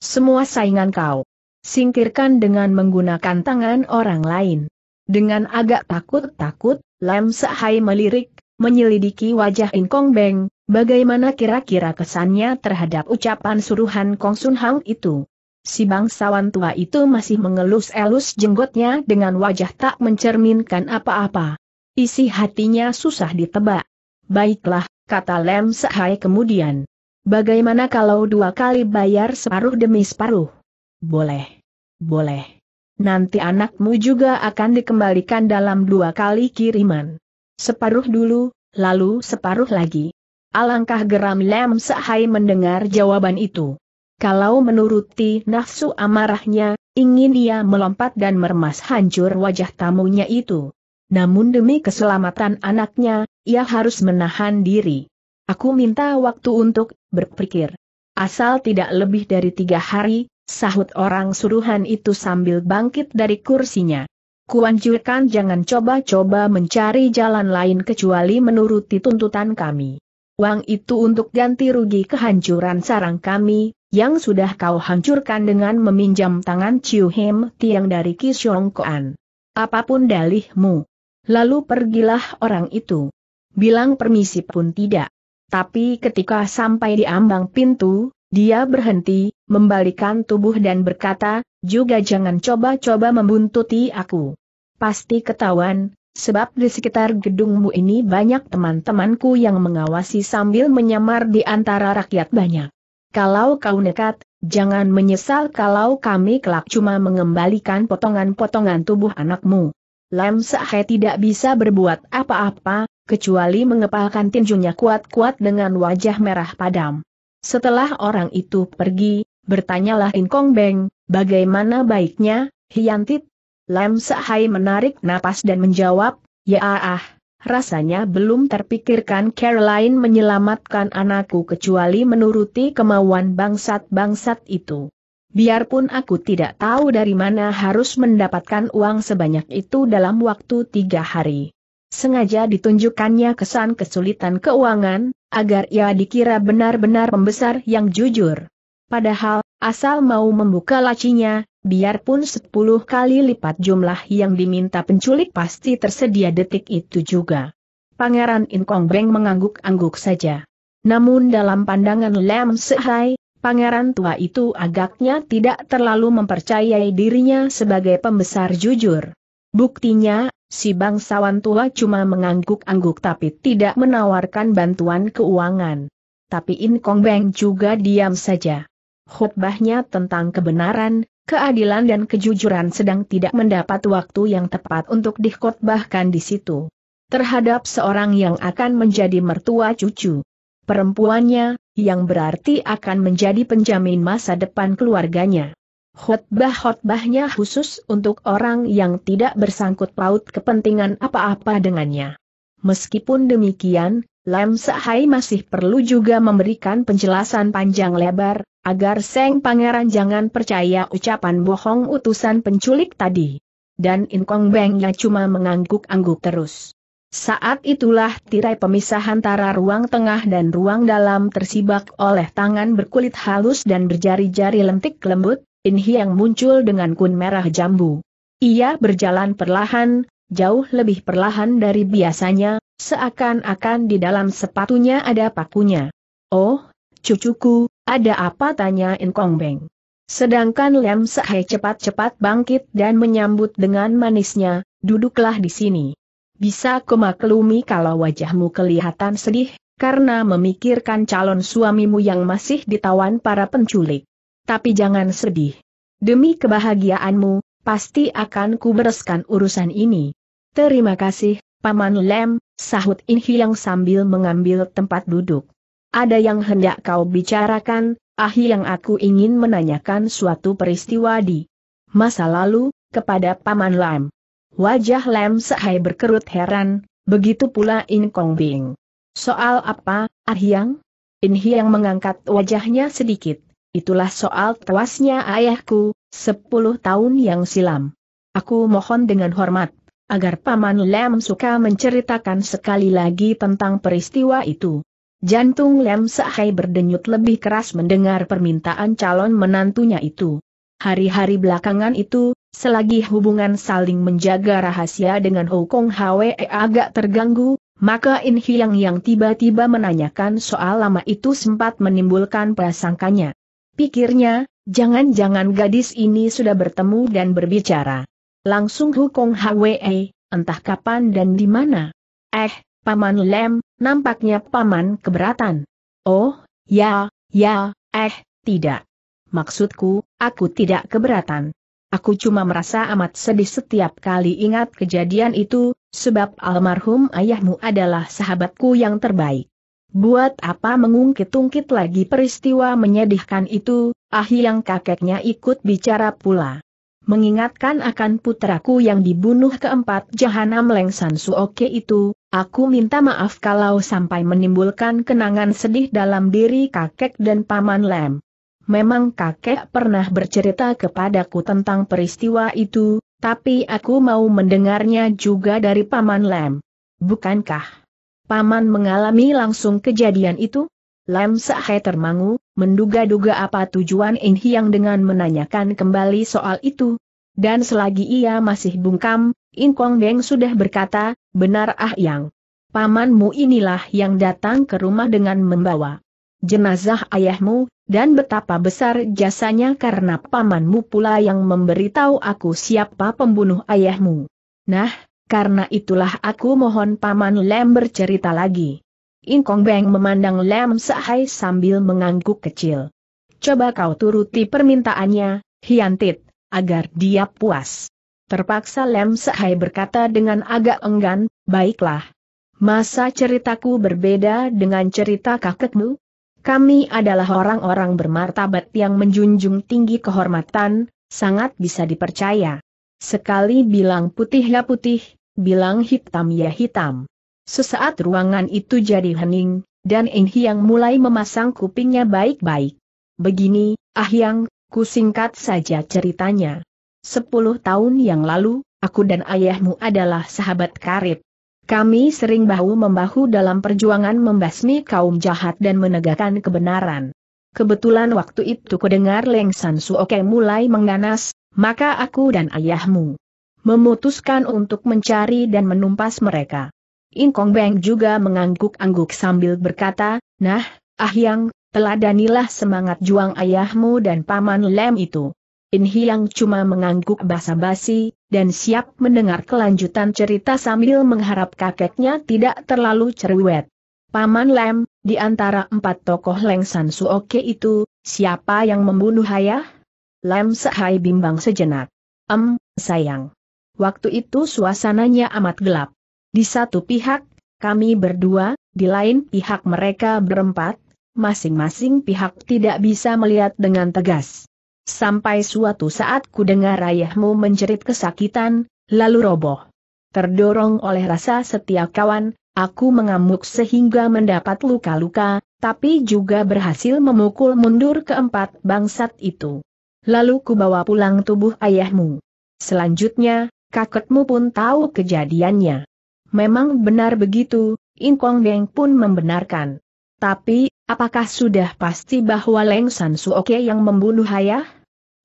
Semua saingan kau. Singkirkan dengan menggunakan tangan orang lain. Dengan agak takut-takut, Lam Sahai melirik, menyelidiki wajah In Kong Beng, bagaimana kira-kira kesannya terhadap ucapan suruhan Kong Sun Hang itu. Si bangsawan tua itu masih mengelus-elus jenggotnya dengan wajah tak mencerminkan apa-apa. Isi hatinya susah ditebak. Baiklah, kata Lem Sehai kemudian. Bagaimana kalau dua kali bayar separuh demi separuh? Boleh. Boleh. Nanti anakmu juga akan dikembalikan dalam dua kali kiriman. Separuh dulu, lalu separuh lagi. Alangkah geram Lem Sehai mendengar jawaban itu. Kalau menuruti nafsu amarahnya, ingin ia melompat dan meremas hancur wajah tamunya itu. Namun demi keselamatan anaknya, ia harus menahan diri. Aku minta waktu untuk berpikir. Asal tidak lebih dari tiga hari, sahut orang suruhan itu sambil bangkit dari kursinya. Kuanjurkan jangan coba-coba mencari jalan lain kecuali menuruti tuntutan kami. Uang itu untuk ganti rugi kehancuran sarang kami, yang sudah kau hancurkan dengan meminjam tangan Chiu Hem Tiang dari Kishong Koan. Apapun dalihmu. Lalu pergilah orang itu. Bilang permisi pun tidak. Tapi ketika sampai di ambang pintu, dia berhenti, membalikan tubuh dan berkata, juga jangan coba-coba membuntuti aku. Pasti ketahuan, sebab di sekitar gedungmu ini banyak teman-temanku yang mengawasi sambil menyamar di antara rakyat banyak kalau kau nekat, jangan menyesal kalau kami kelak cuma mengembalikan potongan-potongan tubuh anakmu. Lam Sahe tidak bisa berbuat apa-apa, kecuali mengepalkan tinjunya kuat-kuat dengan wajah merah padam. Setelah orang itu pergi, bertanyalah In Kong Beng, bagaimana baiknya, Hiantit? Lam Sahai menarik napas dan menjawab, ya ah, ah. Rasanya belum terpikirkan Caroline menyelamatkan anakku kecuali menuruti kemauan bangsat-bangsat itu. Biarpun aku tidak tahu dari mana harus mendapatkan uang sebanyak itu dalam waktu tiga hari. Sengaja ditunjukkannya kesan kesulitan keuangan, agar ia dikira benar-benar pembesar yang jujur. Padahal, asal mau membuka lacinya, Biarpun sepuluh kali lipat jumlah yang diminta penculik pasti tersedia detik itu juga. Pangeran Inkong Beng mengangguk-angguk saja. Namun dalam pandangan Lam Sehai, pangeran tua itu agaknya tidak terlalu mempercayai dirinya sebagai pembesar jujur. Buktinya, si bangsawan tua cuma mengangguk-angguk tapi tidak menawarkan bantuan keuangan. Tapi Inkong Beng juga diam saja. Khutbahnya tentang kebenaran, keadilan dan kejujuran sedang tidak mendapat waktu yang tepat untuk dikhotbahkan di situ. Terhadap seorang yang akan menjadi mertua cucu. Perempuannya, yang berarti akan menjadi penjamin masa depan keluarganya. Khotbah-khotbahnya khusus untuk orang yang tidak bersangkut paut kepentingan apa-apa dengannya. Meskipun demikian, Lam Sahai masih perlu juga memberikan penjelasan panjang lebar, agar Seng Pangeran jangan percaya ucapan bohong utusan penculik tadi. Dan Inkong Beng yang cuma mengangguk-angguk terus. Saat itulah tirai pemisah antara ruang tengah dan ruang dalam tersibak oleh tangan berkulit halus dan berjari-jari lentik lembut, In yang muncul dengan kun merah jambu. Ia berjalan perlahan, jauh lebih perlahan dari biasanya, seakan-akan di dalam sepatunya ada pakunya. Oh, cucuku, ada apa tanya Kong Beng. Sedangkan Lem Sehe cepat-cepat bangkit dan menyambut dengan manisnya, duduklah di sini. Bisa kumaklumi kalau wajahmu kelihatan sedih, karena memikirkan calon suamimu yang masih ditawan para penculik. Tapi jangan sedih. Demi kebahagiaanmu, pasti akan kubereskan urusan ini. Terima kasih, Paman Lem, sahut Inhi yang sambil mengambil tempat duduk. Ada yang hendak kau bicarakan, ahi yang aku ingin menanyakan suatu peristiwa di masa lalu, kepada Paman Lam. Wajah Lam Sehai berkerut heran, begitu pula In Kong Bing. Soal apa, Ahyang? In Hyang mengangkat wajahnya sedikit. Itulah soal tewasnya ayahku, sepuluh tahun yang silam. Aku mohon dengan hormat, agar Paman Lam suka menceritakan sekali lagi tentang peristiwa itu. Jantung Lem Sahai berdenyut lebih keras mendengar permintaan calon menantunya itu. Hari-hari belakangan itu, selagi hubungan saling menjaga rahasia dengan Kong Hwe agak terganggu, maka In Hyang yang tiba-tiba menanyakan soal lama itu sempat menimbulkan prasangkanya. Pikirnya, jangan-jangan gadis ini sudah bertemu dan berbicara. Langsung Kong Hwe, eh, entah kapan dan di mana. Eh, Paman Lem, nampaknya Paman keberatan. Oh, ya, ya, eh, tidak. Maksudku, aku tidak keberatan. Aku cuma merasa amat sedih setiap kali ingat kejadian itu, sebab almarhum ayahmu adalah sahabatku yang terbaik. Buat apa mengungkit-ungkit lagi peristiwa menyedihkan itu, Ahi yang kakeknya ikut bicara pula. Mengingatkan akan putraku yang dibunuh keempat Jahanam Leng San Suoke itu, Aku minta maaf kalau sampai menimbulkan kenangan sedih dalam diri kakek dan paman Lem. Memang kakek pernah bercerita kepadaku tentang peristiwa itu, tapi aku mau mendengarnya juga dari paman Lem. Bukankah paman mengalami langsung kejadian itu? Lem Sahe termangu, menduga-duga apa tujuan In Hiang dengan menanyakan kembali soal itu. Dan selagi ia masih bungkam, In Kong Deng sudah berkata, Benar ah yang. Pamanmu inilah yang datang ke rumah dengan membawa jenazah ayahmu, dan betapa besar jasanya karena pamanmu pula yang memberitahu aku siapa pembunuh ayahmu. Nah, karena itulah aku mohon paman Lem bercerita lagi. Inkong Beng memandang Lem Sahai sambil mengangguk kecil. Coba kau turuti permintaannya, Hiantit, agar dia puas. Terpaksa Lem Sehai berkata dengan agak enggan, baiklah. Masa ceritaku berbeda dengan cerita kakekmu? Kami adalah orang-orang bermartabat yang menjunjung tinggi kehormatan, sangat bisa dipercaya. Sekali bilang putih ya putih, bilang hitam ya hitam. Sesaat ruangan itu jadi hening, dan Eng Hiang mulai memasang kupingnya baik-baik. Begini, Ah Yang, ku saja ceritanya. Sepuluh tahun yang lalu, aku dan ayahmu adalah sahabat karib. Kami sering bahu-membahu dalam perjuangan membasmi kaum jahat dan menegakkan kebenaran. Kebetulan waktu itu kudengar Leng San Suoke mulai mengganas, maka aku dan ayahmu memutuskan untuk mencari dan menumpas mereka. Inkong Beng juga mengangguk-angguk sambil berkata, Nah, ah Ahyang, teladanilah semangat juang ayahmu dan paman Lem itu. In Hiang cuma mengangguk basa-basi, dan siap mendengar kelanjutan cerita sambil mengharap kakeknya tidak terlalu cerewet. Paman Lem, di antara empat tokoh Leng San Suoke itu, siapa yang membunuh ayah? Lem Sehai bimbang sejenak. Em, sayang. Waktu itu suasananya amat gelap. Di satu pihak, kami berdua, di lain pihak mereka berempat, masing-masing pihak tidak bisa melihat dengan tegas. Sampai suatu saat ku dengar ayahmu menjerit kesakitan, lalu roboh. Terdorong oleh rasa setia kawan, aku mengamuk sehingga mendapat luka-luka, tapi juga berhasil memukul mundur keempat bangsat itu. Lalu ku bawa pulang tubuh ayahmu. Selanjutnya, kakekmu pun tahu kejadiannya. Memang benar begitu, Kong Beng pun membenarkan. Tapi, apakah sudah pasti bahwa Leng San Suoke yang membunuh ayah?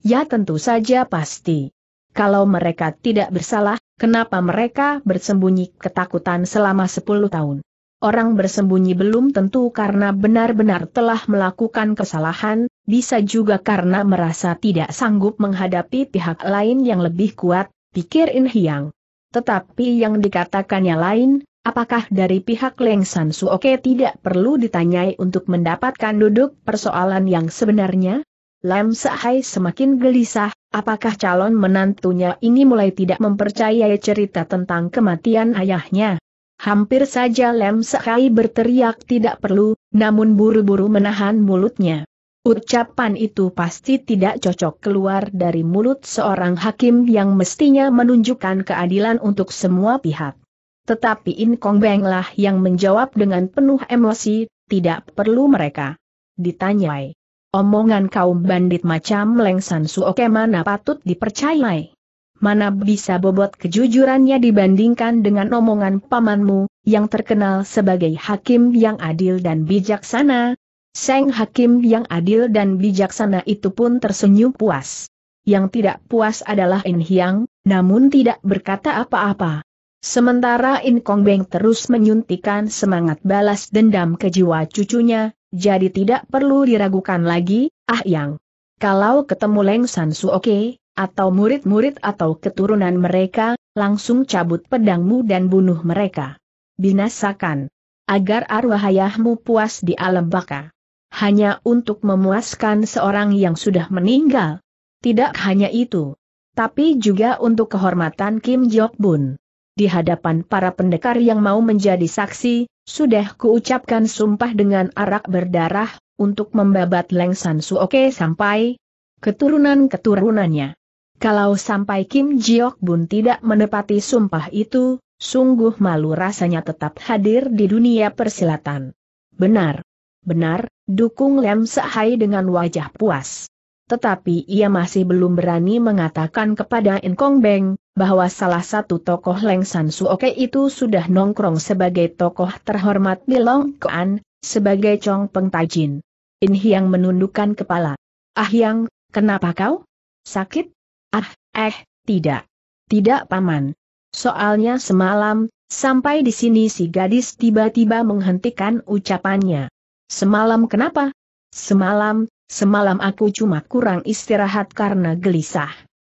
Ya tentu saja pasti. Kalau mereka tidak bersalah, kenapa mereka bersembunyi ketakutan selama 10 tahun? Orang bersembunyi belum tentu karena benar-benar telah melakukan kesalahan, bisa juga karena merasa tidak sanggup menghadapi pihak lain yang lebih kuat, pikir In Hyang. Tetapi yang dikatakannya lain, apakah dari pihak Leng San Suoke tidak perlu ditanyai untuk mendapatkan duduk persoalan yang sebenarnya? Lam Sahai semakin gelisah, apakah calon menantunya ini mulai tidak mempercayai cerita tentang kematian ayahnya? Hampir saja Lam Sahai berteriak tidak perlu, namun buru-buru menahan mulutnya. Ucapan itu pasti tidak cocok keluar dari mulut seorang hakim yang mestinya menunjukkan keadilan untuk semua pihak. Tetapi In Kong Beng lah yang menjawab dengan penuh emosi, tidak perlu mereka. Ditanyai, Omongan kaum bandit macam Lengsan Suoke mana patut dipercayai. Mana bisa bobot kejujurannya dibandingkan dengan omongan pamanmu, yang terkenal sebagai hakim yang adil dan bijaksana, Seng hakim yang adil dan bijaksana itu pun tersenyum puas. Yang tidak puas adalah In Hiang, namun tidak berkata apa-apa. Sementara In Kong Beng terus menyuntikan semangat balas dendam ke jiwa cucunya, jadi tidak perlu diragukan lagi, ah yang. Kalau ketemu Leng San oke. atau murid-murid atau keturunan mereka, langsung cabut pedangmu dan bunuh mereka. Binasakan. Agar arwah ayahmu puas di alam baka. Hanya untuk memuaskan seorang yang sudah meninggal. Tidak hanya itu. Tapi juga untuk kehormatan Kim Jok Bun di hadapan para pendekar yang mau menjadi saksi, sudah kuucapkan sumpah dengan arak berdarah, untuk membabat Leng San Su Oke sampai keturunan-keturunannya. Kalau sampai Kim Jiok Bun tidak menepati sumpah itu, sungguh malu rasanya tetap hadir di dunia persilatan. Benar. Benar, dukung Lem Sahai dengan wajah puas tetapi ia masih belum berani mengatakan kepada Enkong Beng, bahwa salah satu tokoh Leng San Suoke itu sudah nongkrong sebagai tokoh terhormat di Long Kuan, sebagai Chong Peng Tajin. In Hiang menundukkan kepala. Ah Yang, kenapa kau? Sakit? Ah, eh, tidak. Tidak paman. Soalnya semalam, sampai di sini si gadis tiba-tiba menghentikan ucapannya. Semalam kenapa? Semalam, Semalam aku cuma kurang istirahat karena gelisah.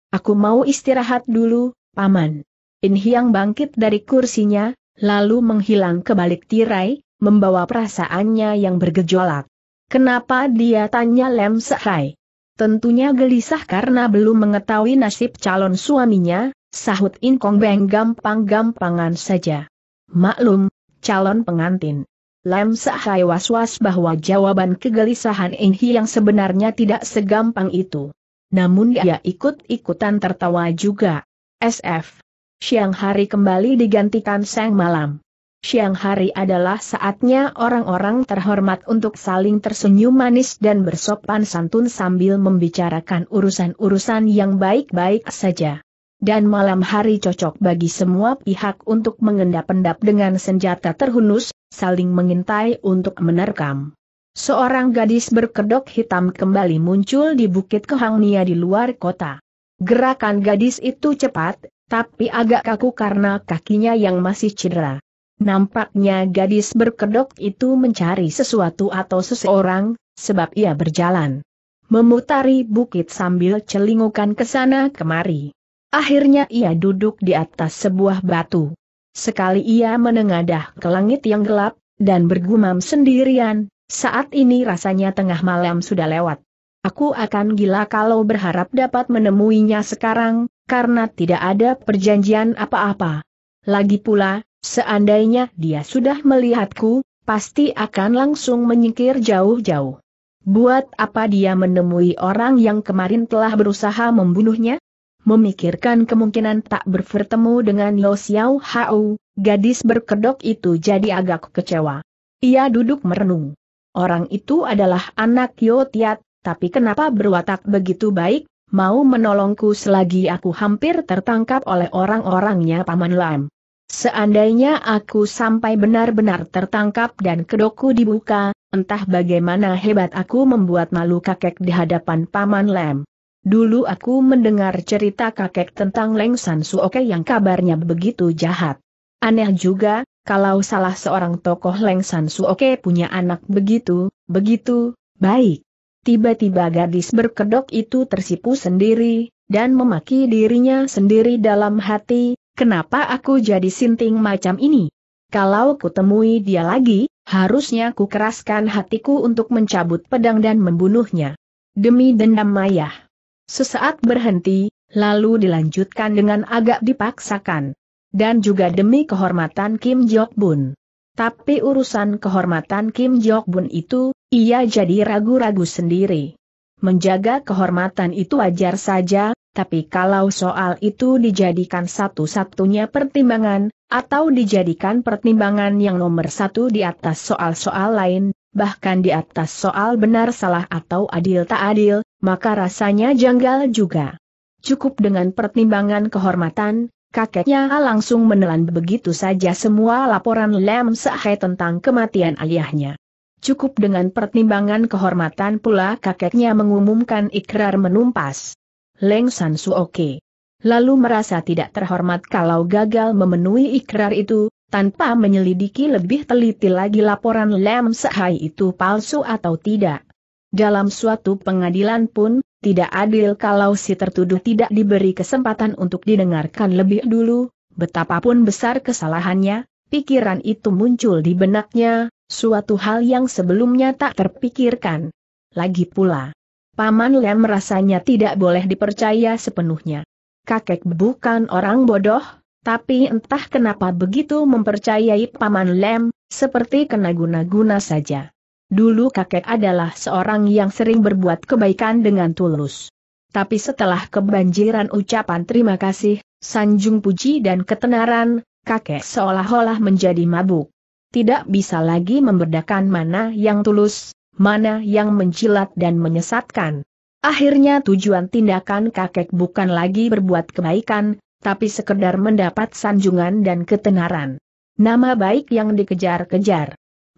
Aku mau istirahat dulu, Paman. In Hiang bangkit dari kursinya, lalu menghilang ke balik tirai, membawa perasaannya yang bergejolak. Kenapa dia tanya Lem Sehai? Tentunya gelisah karena belum mengetahui nasib calon suaminya, sahut In Kong Beng gampang-gampangan saja. Maklum, calon pengantin. Lam Sahai was-was bahwa jawaban kegelisahan Enhi yang sebenarnya tidak segampang itu. Namun dia ikut-ikutan tertawa juga. SF. Siang hari kembali digantikan sang malam. Siang hari adalah saatnya orang-orang terhormat untuk saling tersenyum manis dan bersopan santun sambil membicarakan urusan-urusan yang baik-baik saja dan malam hari cocok bagi semua pihak untuk mengendap-endap dengan senjata terhunus, saling mengintai untuk menerkam. Seorang gadis berkedok hitam kembali muncul di Bukit Kehangnia di luar kota. Gerakan gadis itu cepat, tapi agak kaku karena kakinya yang masih cedera. Nampaknya gadis berkedok itu mencari sesuatu atau seseorang, sebab ia berjalan. Memutari bukit sambil celingukan ke sana kemari. Akhirnya ia duduk di atas sebuah batu. Sekali ia menengadah ke langit yang gelap, dan bergumam sendirian, saat ini rasanya tengah malam sudah lewat. Aku akan gila kalau berharap dapat menemuinya sekarang, karena tidak ada perjanjian apa-apa. Lagi pula, seandainya dia sudah melihatku, pasti akan langsung menyingkir jauh-jauh. Buat apa dia menemui orang yang kemarin telah berusaha membunuhnya? Memikirkan kemungkinan tak bertemu dengan Yo Xiao Hao, gadis berkedok itu jadi agak kecewa. Ia duduk merenung. Orang itu adalah anak Yo Tiat, tapi kenapa berwatak begitu baik, mau menolongku selagi aku hampir tertangkap oleh orang-orangnya Paman Lam. Seandainya aku sampai benar-benar tertangkap dan kedokku dibuka, entah bagaimana hebat aku membuat malu kakek di hadapan Paman Lam. Dulu aku mendengar cerita kakek tentang Leng San Suoke yang kabarnya begitu jahat. Aneh juga, kalau salah seorang tokoh Leng San Suoke punya anak begitu, begitu, baik. Tiba-tiba gadis berkedok itu tersipu sendiri, dan memaki dirinya sendiri dalam hati, kenapa aku jadi sinting macam ini? Kalau kutemui dia lagi, harusnya ku keraskan hatiku untuk mencabut pedang dan membunuhnya. Demi dendam mayah. Sesaat berhenti, lalu dilanjutkan dengan agak dipaksakan. Dan juga demi kehormatan Kim Jok Bun. Tapi urusan kehormatan Kim Jok Bun itu, ia jadi ragu-ragu sendiri. Menjaga kehormatan itu wajar saja, tapi kalau soal itu dijadikan satu-satunya pertimbangan, atau dijadikan pertimbangan yang nomor satu di atas soal-soal lain, bahkan di atas soal benar salah atau adil tak adil, maka rasanya janggal juga. Cukup dengan pertimbangan kehormatan, kakeknya langsung menelan begitu saja semua laporan Lem Sahe tentang kematian ayahnya. Cukup dengan pertimbangan kehormatan pula kakeknya mengumumkan ikrar menumpas. Leng San Su oke. Lalu merasa tidak terhormat kalau gagal memenuhi ikrar itu, tanpa menyelidiki lebih teliti lagi laporan Lem Sahai itu palsu atau tidak. Dalam suatu pengadilan pun, tidak adil kalau si tertuduh tidak diberi kesempatan untuk didengarkan lebih dulu, betapapun besar kesalahannya, pikiran itu muncul di benaknya, suatu hal yang sebelumnya tak terpikirkan. Lagi pula, Paman Lem rasanya tidak boleh dipercaya sepenuhnya. Kakek bukan orang bodoh, tapi entah kenapa begitu mempercayai Paman Lem, seperti kena guna-guna saja. Dulu kakek adalah seorang yang sering berbuat kebaikan dengan tulus. Tapi setelah kebanjiran ucapan terima kasih, sanjung puji dan ketenaran, kakek seolah-olah menjadi mabuk. Tidak bisa lagi membedakan mana yang tulus, mana yang mencilat dan menyesatkan. Akhirnya tujuan tindakan kakek bukan lagi berbuat kebaikan, tapi sekedar mendapat sanjungan dan ketenaran. Nama baik yang dikejar-kejar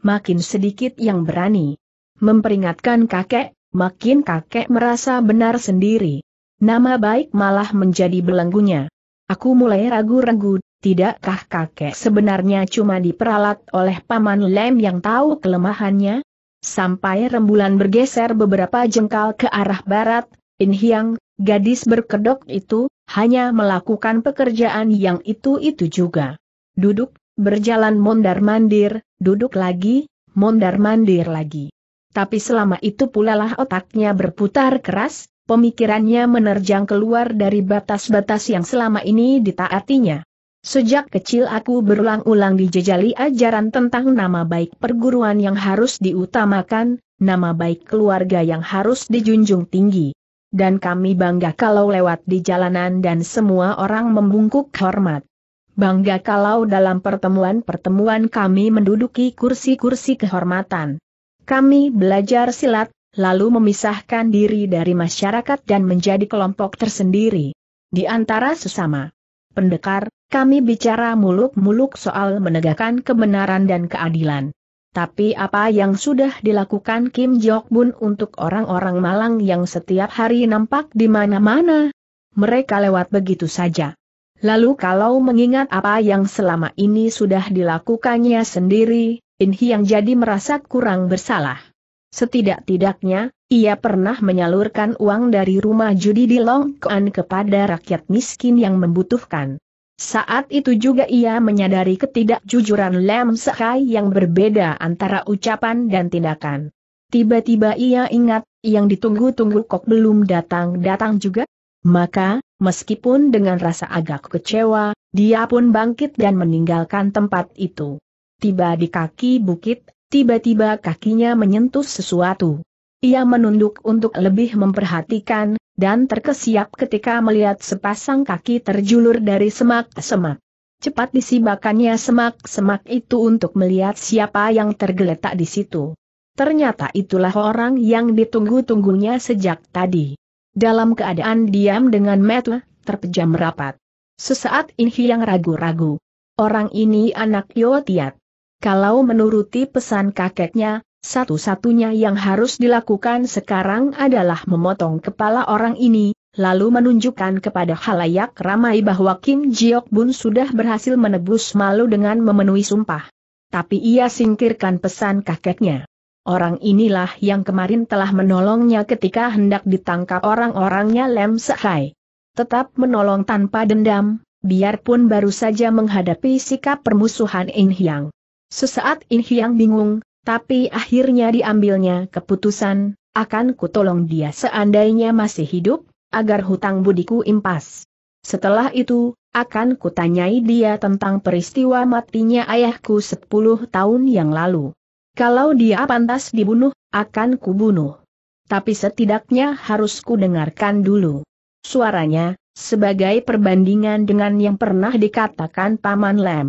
makin sedikit yang berani. Memperingatkan kakek, makin kakek merasa benar sendiri. Nama baik malah menjadi belenggunya. Aku mulai ragu-ragu, tidakkah kakek sebenarnya cuma diperalat oleh Paman Lem yang tahu kelemahannya? Sampai rembulan bergeser beberapa jengkal ke arah barat, In Hyang, gadis berkedok itu, hanya melakukan pekerjaan yang itu-itu juga. Duduk, Berjalan mondar-mandir, duduk lagi, mondar-mandir lagi. Tapi selama itu pula lah otaknya berputar keras, pemikirannya menerjang keluar dari batas-batas yang selama ini ditaatinya. Sejak kecil aku berulang-ulang dijejali ajaran tentang nama baik perguruan yang harus diutamakan, nama baik keluarga yang harus dijunjung tinggi. Dan kami bangga kalau lewat di jalanan dan semua orang membungkuk hormat. Bangga kalau dalam pertemuan-pertemuan kami menduduki kursi-kursi kehormatan. Kami belajar silat, lalu memisahkan diri dari masyarakat dan menjadi kelompok tersendiri. Di antara sesama pendekar, kami bicara muluk-muluk soal menegakkan kebenaran dan keadilan. Tapi apa yang sudah dilakukan Kim Jong Bun untuk orang-orang malang yang setiap hari nampak di mana-mana? Mereka lewat begitu saja. Lalu kalau mengingat apa yang selama ini sudah dilakukannya sendiri, In yang jadi merasa kurang bersalah. Setidak-tidaknya, ia pernah menyalurkan uang dari rumah judi di Kuan kepada rakyat miskin yang membutuhkan. Saat itu juga ia menyadari ketidakjujuran Lam Sekai yang berbeda antara ucapan dan tindakan. Tiba-tiba ia ingat, yang ditunggu-tunggu kok belum datang-datang juga. Maka, meskipun dengan rasa agak kecewa, dia pun bangkit dan meninggalkan tempat itu. Tiba di kaki bukit, tiba-tiba kakinya menyentuh sesuatu. Ia menunduk untuk lebih memperhatikan, dan terkesiap ketika melihat sepasang kaki terjulur dari semak-semak. Cepat disibakannya semak-semak itu untuk melihat siapa yang tergeletak di situ. Ternyata itulah orang yang ditunggu-tunggunya sejak tadi. Dalam keadaan diam dengan metu, terpejam rapat. Sesaat Inhi yang ragu-ragu. Orang ini anak Yotiat. Kalau menuruti pesan kakeknya, satu-satunya yang harus dilakukan sekarang adalah memotong kepala orang ini, lalu menunjukkan kepada halayak ramai bahwa Kim Jiok Bun sudah berhasil menebus malu dengan memenuhi sumpah. Tapi ia singkirkan pesan kakeknya. Orang inilah yang kemarin telah menolongnya ketika hendak ditangkap orang-orangnya Lem Sehai. Tetap menolong tanpa dendam, biarpun baru saja menghadapi sikap permusuhan In Hyang. Sesaat In Hyang bingung, tapi akhirnya diambilnya keputusan, akan kutolong dia seandainya masih hidup, agar hutang budiku impas. Setelah itu, akan kutanyai dia tentang peristiwa matinya ayahku 10 tahun yang lalu. Kalau dia pantas dibunuh, akan kubunuh. Tapi setidaknya harus kudengarkan dulu. Suaranya, sebagai perbandingan dengan yang pernah dikatakan Paman Lem.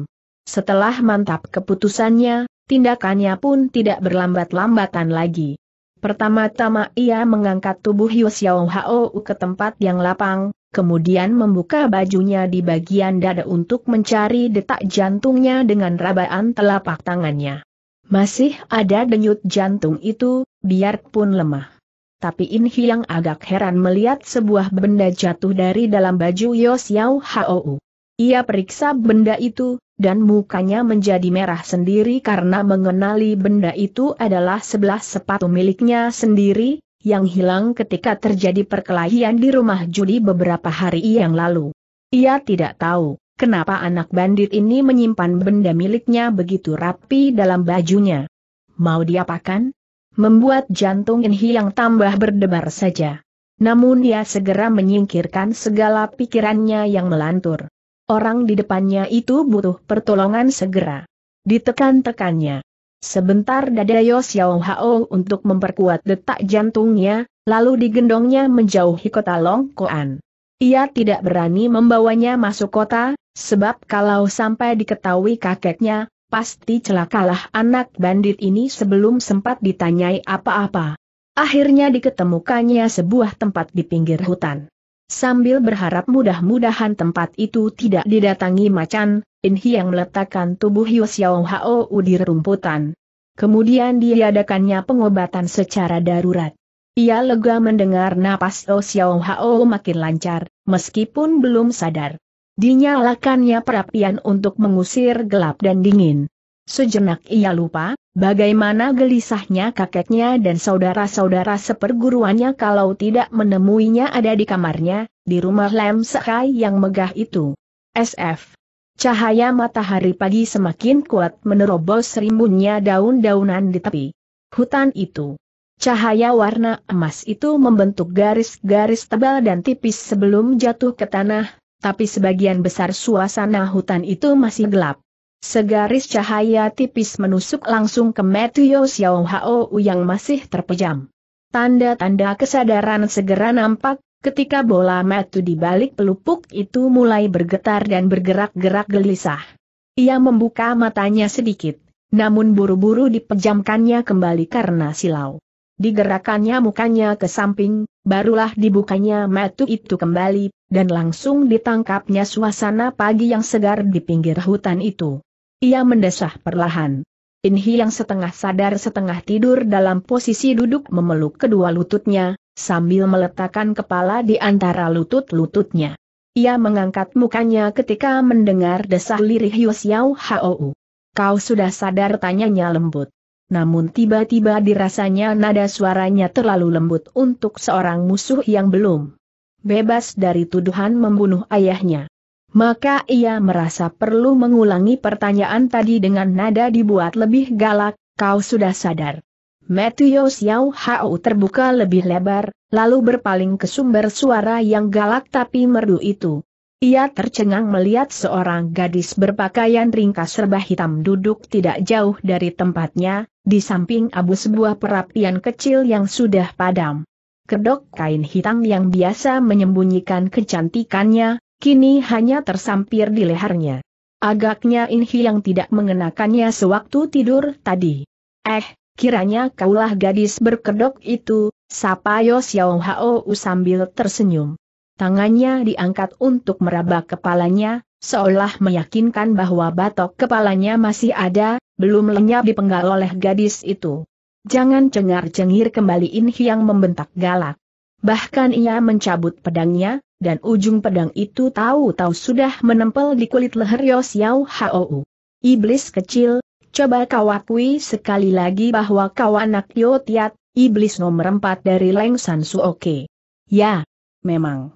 Setelah mantap keputusannya, tindakannya pun tidak berlambat-lambatan lagi. Pertama-tama ia mengangkat tubuh Yosiao Hao ke tempat yang lapang, kemudian membuka bajunya di bagian dada untuk mencari detak jantungnya dengan rabaan telapak tangannya. Masih ada denyut jantung itu, biarpun lemah. Tapi In Hyang agak heran melihat sebuah benda jatuh dari dalam baju Yos Yao Hou. Ia periksa benda itu, dan mukanya menjadi merah sendiri karena mengenali benda itu adalah sebelah sepatu miliknya sendiri, yang hilang ketika terjadi perkelahian di rumah judi beberapa hari yang lalu. Ia tidak tahu kenapa anak bandit ini menyimpan benda miliknya begitu rapi dalam bajunya. Mau diapakan? Membuat jantung Inhi yang tambah berdebar saja. Namun ia segera menyingkirkan segala pikirannya yang melantur. Orang di depannya itu butuh pertolongan segera. Ditekan-tekannya. Sebentar dada Yo Xiao Hao untuk memperkuat detak jantungnya, lalu digendongnya menjauhi kota Koan. Ia tidak berani membawanya masuk kota, Sebab kalau sampai diketahui kakeknya, pasti celakalah anak bandit ini sebelum sempat ditanyai apa-apa. Akhirnya diketemukannya sebuah tempat di pinggir hutan. Sambil berharap mudah-mudahan tempat itu tidak didatangi macan, Inhi yang meletakkan tubuh Yu Xiao Hao di rumputan. Kemudian diadakannya pengobatan secara darurat. Ia lega mendengar napas Yu Xiao Hao makin lancar, meskipun belum sadar. Dinyalakannya perapian untuk mengusir gelap dan dingin. Sejenak ia lupa, bagaimana gelisahnya kakeknya dan saudara-saudara seperguruannya kalau tidak menemuinya ada di kamarnya, di rumah Lem sekai yang megah itu. SF. Cahaya matahari pagi semakin kuat menerobos rimbunnya daun-daunan di tepi hutan itu. Cahaya warna emas itu membentuk garis-garis tebal dan tipis sebelum jatuh ke tanah, tapi sebagian besar suasana hutan itu masih gelap. Segaris cahaya tipis menusuk langsung ke Matthew Xiao Hao yang masih terpejam. Tanda-tanda kesadaran segera nampak, ketika bola metu di balik pelupuk itu mulai bergetar dan bergerak-gerak gelisah. Ia membuka matanya sedikit, namun buru-buru dipejamkannya kembali karena silau. Digerakannya mukanya ke samping, barulah dibukanya matu itu kembali, dan langsung ditangkapnya suasana pagi yang segar di pinggir hutan itu. Ia mendesah perlahan. Inhi yang setengah sadar setengah tidur dalam posisi duduk memeluk kedua lututnya, sambil meletakkan kepala di antara lutut-lututnya. Ia mengangkat mukanya ketika mendengar desah lirih Yu Hou. Kau sudah sadar tanyanya lembut namun tiba-tiba dirasanya nada suaranya terlalu lembut untuk seorang musuh yang belum bebas dari tuduhan membunuh ayahnya. Maka ia merasa perlu mengulangi pertanyaan tadi dengan nada dibuat lebih galak, kau sudah sadar. Matthew Xiao Hao terbuka lebih lebar, lalu berpaling ke sumber suara yang galak tapi merdu itu. Ia tercengang melihat seorang gadis berpakaian ringkas serba hitam duduk tidak jauh dari tempatnya, di samping abu sebuah perapian kecil yang sudah padam. Kedok kain hitam yang biasa menyembunyikan kecantikannya, kini hanya tersampir di lehernya. Agaknya Inhi yang tidak mengenakannya sewaktu tidur tadi. Eh, kiranya kaulah gadis berkedok itu, sapa Yo Xiao Hao sambil tersenyum. Tangannya diangkat untuk meraba kepalanya, seolah meyakinkan bahwa batok kepalanya masih ada, belum lenyap dipenggal oleh gadis itu. Jangan cengar-cengir kembali In Hyang membentak galak. Bahkan ia mencabut pedangnya, dan ujung pedang itu tahu-tahu sudah menempel di kulit leher Yos Yao Hou. Iblis kecil, coba kau akui sekali lagi bahwa kau anak Yotiat, iblis nomor empat dari Leng San Suoke. Ya, memang.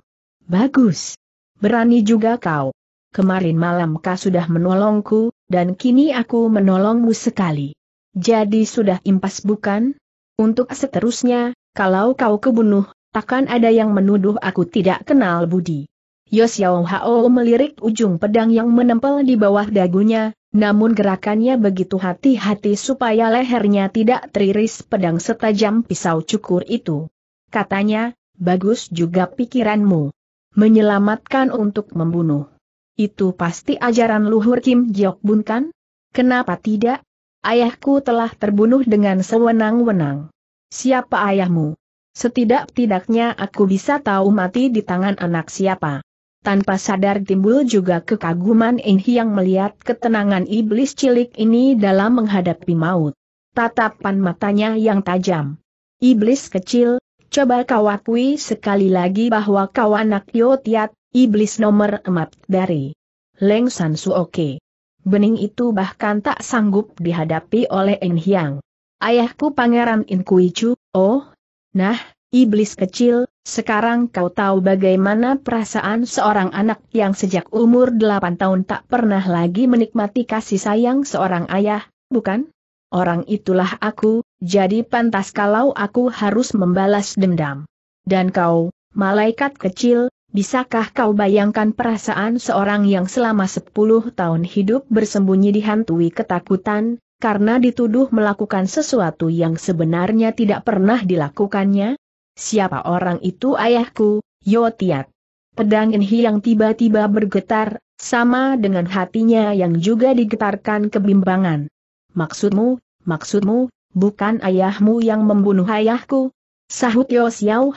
Bagus. Berani juga kau. Kemarin malam kau sudah menolongku, dan kini aku menolongmu sekali. Jadi sudah impas bukan? Untuk seterusnya, kalau kau kebunuh, takkan ada yang menuduh aku tidak kenal budi. Yosiao Hao melirik ujung pedang yang menempel di bawah dagunya, namun gerakannya begitu hati-hati supaya lehernya tidak teriris pedang setajam pisau cukur itu. Katanya, bagus juga pikiranmu menyelamatkan untuk membunuh. Itu pasti ajaran luhur Kim Jok Bun kan? Kenapa tidak? Ayahku telah terbunuh dengan sewenang-wenang. Siapa ayahmu? Setidak-tidaknya aku bisa tahu mati di tangan anak siapa. Tanpa sadar timbul juga kekaguman Inhi yang melihat ketenangan iblis cilik ini dalam menghadapi maut. Tatapan matanya yang tajam. Iblis kecil, Coba kau akui sekali lagi bahwa kau anak Yotiat, iblis nomor empat dari Leng San Oke. Bening itu bahkan tak sanggup dihadapi oleh Eng Hiang. Ayahku Pangeran In Kui Chu, oh, nah, iblis kecil, sekarang kau tahu bagaimana perasaan seorang anak yang sejak umur 8 tahun tak pernah lagi menikmati kasih sayang seorang ayah, bukan? Orang itulah aku, jadi pantas kalau aku harus membalas dendam. Dan kau, malaikat kecil, bisakah kau bayangkan perasaan seorang yang selama 10 tahun hidup bersembunyi dihantui ketakutan, karena dituduh melakukan sesuatu yang sebenarnya tidak pernah dilakukannya? Siapa orang itu ayahku, Yotiat? Pedang Enhi yang tiba-tiba bergetar, sama dengan hatinya yang juga digetarkan kebimbangan. Maksudmu, maksudmu, bukan ayahmu yang membunuh ayahku? Sahut Yo Xiao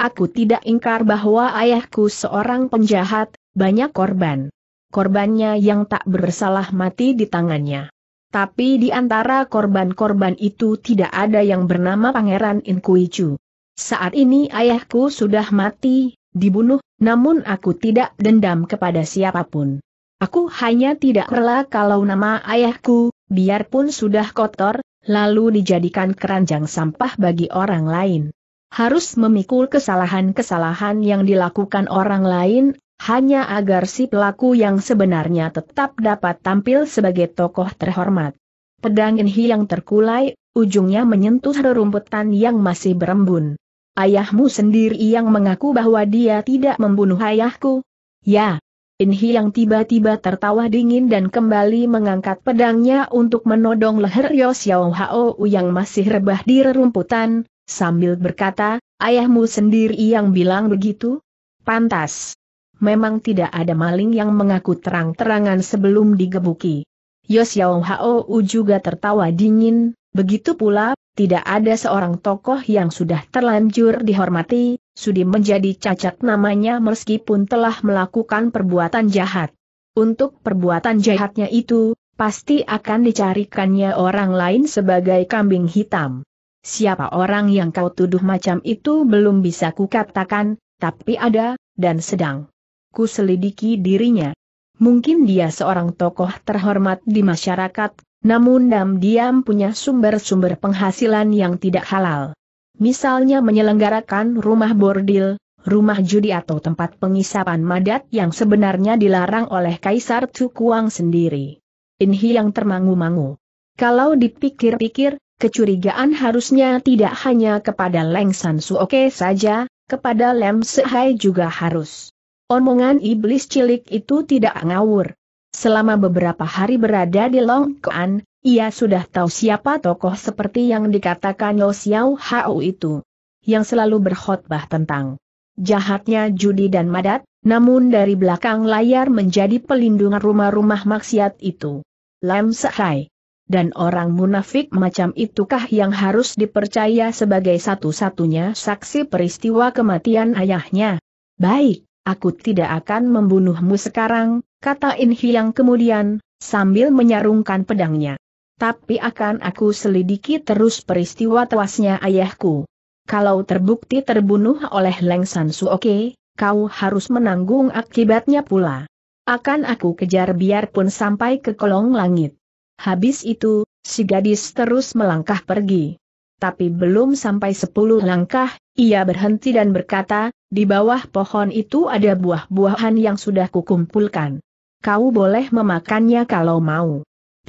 aku tidak ingkar bahwa ayahku seorang penjahat, banyak korban. Korbannya yang tak bersalah mati di tangannya. Tapi di antara korban-korban itu tidak ada yang bernama Pangeran Inkuichu. Saat ini ayahku sudah mati, dibunuh, namun aku tidak dendam kepada siapapun. Aku hanya tidak rela kalau nama ayahku, biarpun sudah kotor, lalu dijadikan keranjang sampah bagi orang lain. Harus memikul kesalahan-kesalahan yang dilakukan orang lain, hanya agar si pelaku yang sebenarnya tetap dapat tampil sebagai tokoh terhormat. Pedang Inhi yang terkulai, ujungnya menyentuh rerumputan yang masih berembun. Ayahmu sendiri yang mengaku bahwa dia tidak membunuh ayahku. Ya, Inhi yang tiba-tiba tertawa dingin dan kembali mengangkat pedangnya untuk menodong leher Yo Xiao Hao yang masih rebah di rerumputan, sambil berkata, ayahmu sendiri yang bilang begitu? Pantas. Memang tidak ada maling yang mengaku terang-terangan sebelum digebuki. Yo Xiao Hao juga tertawa dingin, begitu pula, tidak ada seorang tokoh yang sudah terlanjur dihormati, Sudi menjadi cacat namanya meskipun telah melakukan perbuatan jahat. Untuk perbuatan jahatnya itu, pasti akan dicarikannya orang lain sebagai kambing hitam. Siapa orang yang kau tuduh macam itu belum bisa kukatakan, tapi ada, dan sedang. Ku selidiki dirinya. Mungkin dia seorang tokoh terhormat di masyarakat, namun dam-diam punya sumber-sumber penghasilan yang tidak halal misalnya menyelenggarakan rumah bordil, rumah judi atau tempat pengisapan madat yang sebenarnya dilarang oleh Kaisar Cukuang sendiri. Inhi yang termangu-mangu. Kalau dipikir-pikir, kecurigaan harusnya tidak hanya kepada Leng San Suoke saja, kepada Lem Sehai juga harus. Omongan iblis cilik itu tidak ngawur. Selama beberapa hari berada di Long Kuan, ia sudah tahu siapa tokoh seperti yang dikatakan Yo Xiao Hao itu. Yang selalu berkhotbah tentang jahatnya judi dan madat, namun dari belakang layar menjadi pelindungan rumah-rumah maksiat itu. Lam Sehai. Dan orang munafik macam itukah yang harus dipercaya sebagai satu-satunya saksi peristiwa kematian ayahnya? Baik, aku tidak akan membunuhmu sekarang, kata In yang kemudian, sambil menyarungkan pedangnya tapi akan aku selidiki terus peristiwa tewasnya ayahku. Kalau terbukti terbunuh oleh Leng San oke, kau harus menanggung akibatnya pula. Akan aku kejar biarpun sampai ke kolong langit. Habis itu, si gadis terus melangkah pergi. Tapi belum sampai sepuluh langkah, ia berhenti dan berkata, di bawah pohon itu ada buah-buahan yang sudah kukumpulkan. Kau boleh memakannya kalau mau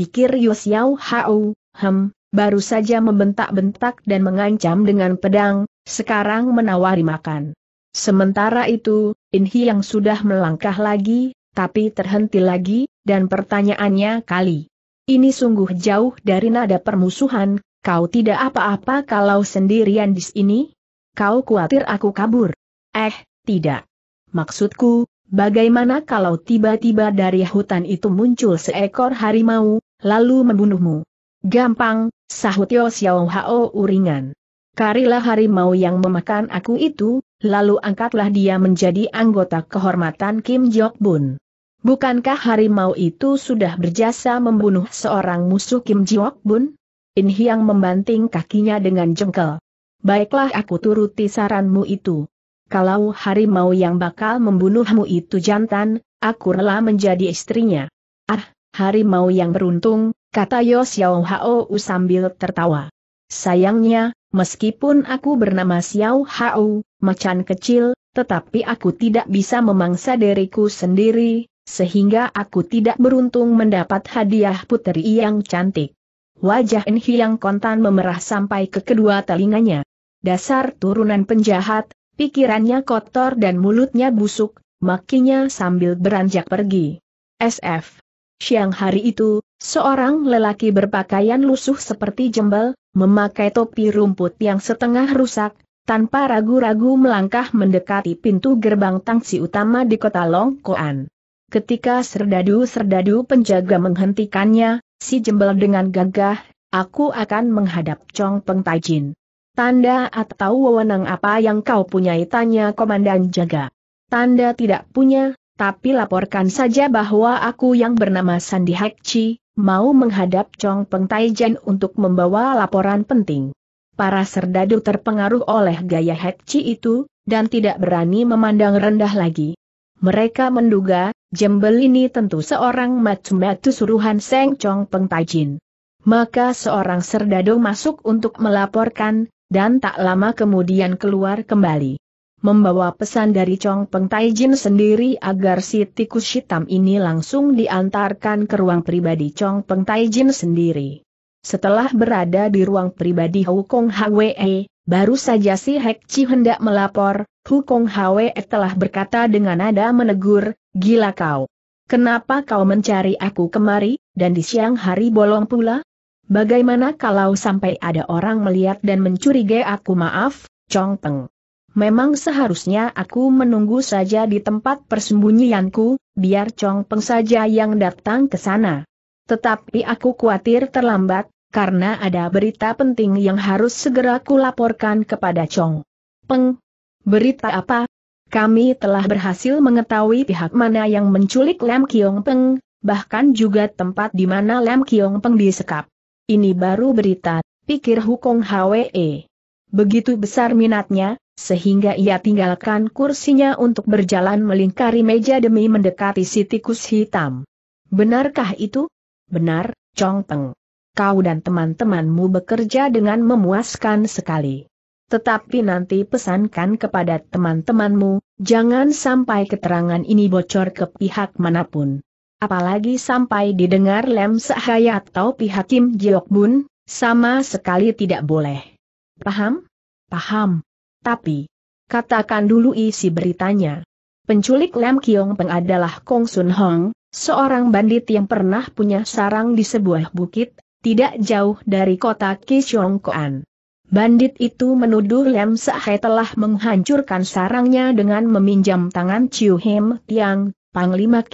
pikir Yosiao Hao, hem, baru saja membentak-bentak dan mengancam dengan pedang, sekarang menawari makan. Sementara itu, Inhi yang sudah melangkah lagi, tapi terhenti lagi, dan pertanyaannya kali. Ini sungguh jauh dari nada permusuhan, kau tidak apa-apa kalau sendirian di sini? Kau khawatir aku kabur? Eh, tidak. Maksudku, bagaimana kalau tiba-tiba dari hutan itu muncul seekor harimau, lalu membunuhmu. Gampang, sahut Yo Xiao Hao uringan. Karilah harimau yang memakan aku itu, lalu angkatlah dia menjadi anggota kehormatan Kim Jok Bun. Bukankah harimau itu sudah berjasa membunuh seorang musuh Kim Jok Bun? In Hyang membanting kakinya dengan jengkel. Baiklah aku turuti saranmu itu. Kalau harimau yang bakal membunuhmu itu jantan, aku rela menjadi istrinya. Ah, harimau yang beruntung, kata Yo Xiao Hao sambil tertawa. Sayangnya, meskipun aku bernama Xiao Hao, macan kecil, tetapi aku tidak bisa memangsa diriku sendiri, sehingga aku tidak beruntung mendapat hadiah puteri yang cantik. Wajah Enhi yang kontan memerah sampai ke kedua telinganya. Dasar turunan penjahat, pikirannya kotor dan mulutnya busuk, makinya sambil beranjak pergi. SF Siang hari itu, seorang lelaki berpakaian lusuh seperti jembel, memakai topi rumput yang setengah rusak, tanpa ragu-ragu melangkah mendekati pintu gerbang tangsi utama di kota Longkoan. Ketika serdadu-serdadu penjaga menghentikannya, si jembel dengan gagah, aku akan menghadap Chong Peng Taijin. Tanda atau wewenang apa yang kau punya? tanya komandan jaga. Tanda tidak punya, tapi laporkan saja bahwa aku yang bernama Sandi Hakci, mau menghadap Chong Peng Taijen untuk membawa laporan penting. Para serdadu terpengaruh oleh gaya Hakci itu, dan tidak berani memandang rendah lagi. Mereka menduga, jembel ini tentu seorang matu-matu suruhan Seng Chong Peng Taijin. Maka seorang serdadu masuk untuk melaporkan, dan tak lama kemudian keluar kembali membawa pesan dari Chong Peng Taijin sendiri agar si tikus hitam ini langsung diantarkan ke ruang pribadi Chong Peng Taijin sendiri. Setelah berada di ruang pribadi Hukong Hwe, baru saja si Hek Chi hendak melapor, Hukong Hwe telah berkata dengan nada menegur, gila kau. Kenapa kau mencari aku kemari, dan di siang hari bolong pula? Bagaimana kalau sampai ada orang melihat dan mencurigai aku maaf, Chong Peng? Memang seharusnya aku menunggu saja di tempat persembunyianku, biar Chong Peng saja yang datang ke sana. Tetapi aku khawatir terlambat, karena ada berita penting yang harus segera kulaporkan kepada Chong Peng. Berita apa? Kami telah berhasil mengetahui pihak mana yang menculik Lam Kiong Peng, bahkan juga tempat di mana Lam Kiong Peng disekap. Ini baru berita, pikir Hukong Hwe. Begitu besar minatnya, sehingga ia tinggalkan kursinya untuk berjalan melingkari meja demi mendekati si tikus hitam. Benarkah itu? Benar, Chong Peng. Kau dan teman-temanmu bekerja dengan memuaskan sekali. Tetapi nanti pesankan kepada teman-temanmu, jangan sampai keterangan ini bocor ke pihak manapun. Apalagi sampai didengar Lem Sahaya atau pihak Kim Jiok Bun, sama sekali tidak boleh. Paham? Paham. Tapi, katakan dulu isi beritanya. Penculik Lam Kiong Peng adalah Kong Sun Hong, seorang bandit yang pernah punya sarang di sebuah bukit, tidak jauh dari kota Koan. Bandit itu menuduh Lam Sahai telah menghancurkan sarangnya dengan meminjam tangan Chiu Hem Tiang, Panglima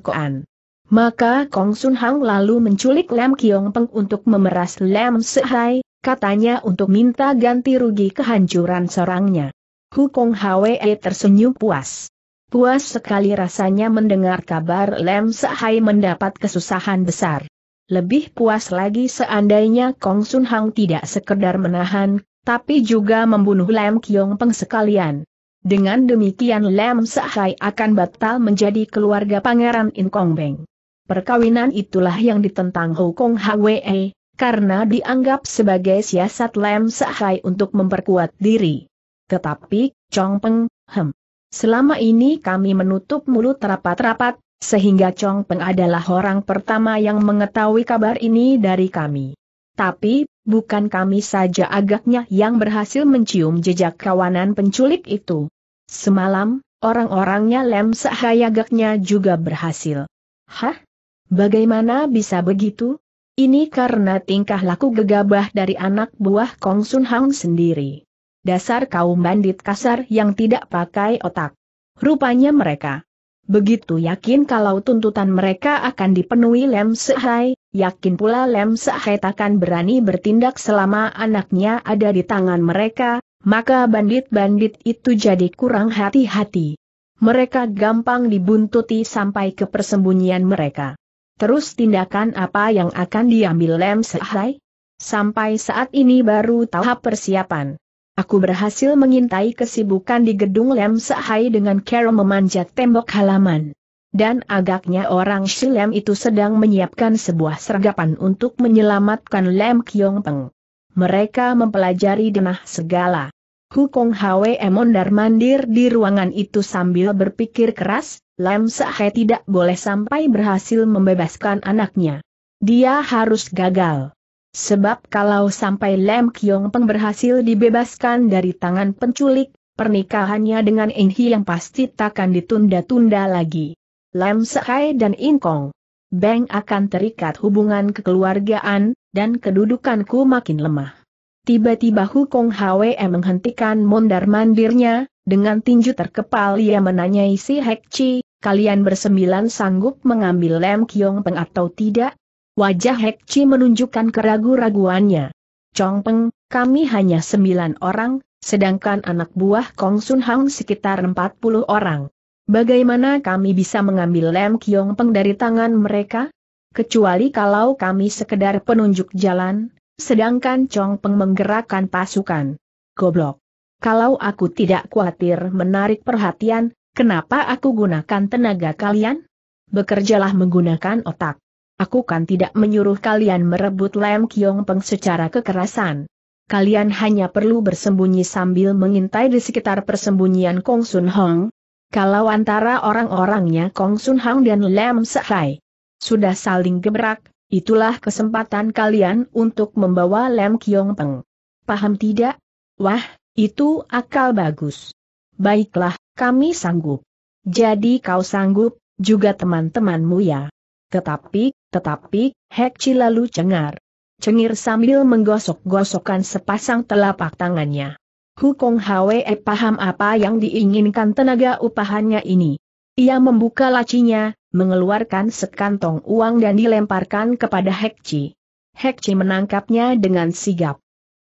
Koan. Maka Kong Sun Hang lalu menculik Lam Kiong Peng untuk memeras Lam Sehai, katanya untuk minta ganti rugi kehancuran serangnya. Hukong Hwe e tersenyum puas. Puas sekali rasanya mendengar kabar Lem Sehai mendapat kesusahan besar. Lebih puas lagi seandainya Kong Sun Hang tidak sekedar menahan, tapi juga membunuh Lem Kiong Peng sekalian. Dengan demikian Lem Sehai akan batal menjadi keluarga Pangeran In Kong Beng. Perkawinan itulah yang ditentang Hukong Hwe, e karena dianggap sebagai siasat Lem Sahai untuk memperkuat diri. Tetapi, Chong Peng, hem. Selama ini kami menutup mulut rapat-rapat, sehingga Chong Peng adalah orang pertama yang mengetahui kabar ini dari kami. Tapi, bukan kami saja agaknya yang berhasil mencium jejak kawanan penculik itu. Semalam, orang-orangnya Lem Sahai agaknya juga berhasil. Hah? Bagaimana bisa begitu? Ini karena tingkah laku gegabah dari anak buah Kong Sun Hang sendiri. Dasar kaum bandit kasar yang tidak pakai otak. Rupanya mereka begitu yakin kalau tuntutan mereka akan dipenuhi Lem Sehai, yakin pula Lem Sehai takkan berani bertindak selama anaknya ada di tangan mereka, maka bandit-bandit itu jadi kurang hati-hati. Mereka gampang dibuntuti sampai ke persembunyian mereka. Terus tindakan apa yang akan diambil Lem Sehai? Sampai saat ini baru tahap persiapan. Aku berhasil mengintai kesibukan di gedung Lem Sehai dengan cara memanjat tembok halaman. Dan agaknya orang Shilem itu sedang menyiapkan sebuah sergapan untuk menyelamatkan Lem Kyong Peng. Mereka mempelajari denah segala. Hukong Hwe Mondar mandir di ruangan itu sambil berpikir keras, Lam Sahe tidak boleh sampai berhasil membebaskan anaknya. Dia harus gagal. Sebab kalau sampai Lam Kiong Peng berhasil dibebaskan dari tangan penculik, pernikahannya dengan In Hi yang pasti takkan ditunda-tunda lagi. Lam Sahe dan In Kong Beng akan terikat hubungan kekeluargaan, dan kedudukanku makin lemah. Tiba-tiba Hukong Hwe menghentikan mondar-mandirnya, dengan tinju terkepal ia menanyai si Chi kalian bersembilan sanggup mengambil Lem Kiong Peng atau tidak? Wajah Hek Chi menunjukkan keragu-raguannya. Chong Peng, kami hanya sembilan orang, sedangkan anak buah Kong Sun Hang sekitar empat puluh orang. Bagaimana kami bisa mengambil Lem Kiong Peng dari tangan mereka? Kecuali kalau kami sekedar penunjuk jalan, sedangkan Chong Peng menggerakkan pasukan. Goblok. Kalau aku tidak khawatir menarik perhatian, Kenapa aku gunakan tenaga kalian? Bekerjalah menggunakan otak. Aku kan tidak menyuruh kalian merebut Lam Kiong Peng secara kekerasan. Kalian hanya perlu bersembunyi sambil mengintai di sekitar persembunyian Kong Sun Hong. Kalau antara orang-orangnya Kong Sun Hong dan Lam Sehai sudah saling gebrak, itulah kesempatan kalian untuk membawa Lam Kiong Peng. Paham tidak? Wah, itu akal bagus. Baiklah, kami sanggup. Jadi kau sanggup, juga teman-temanmu ya. Tetapi, tetapi, Hekci lalu cengar. Cengir sambil menggosok-gosokkan sepasang telapak tangannya. Hukong Hwe eh, paham apa yang diinginkan tenaga upahannya ini. Ia membuka lacinya, mengeluarkan sekantong uang dan dilemparkan kepada Hekci. Hekci menangkapnya dengan sigap.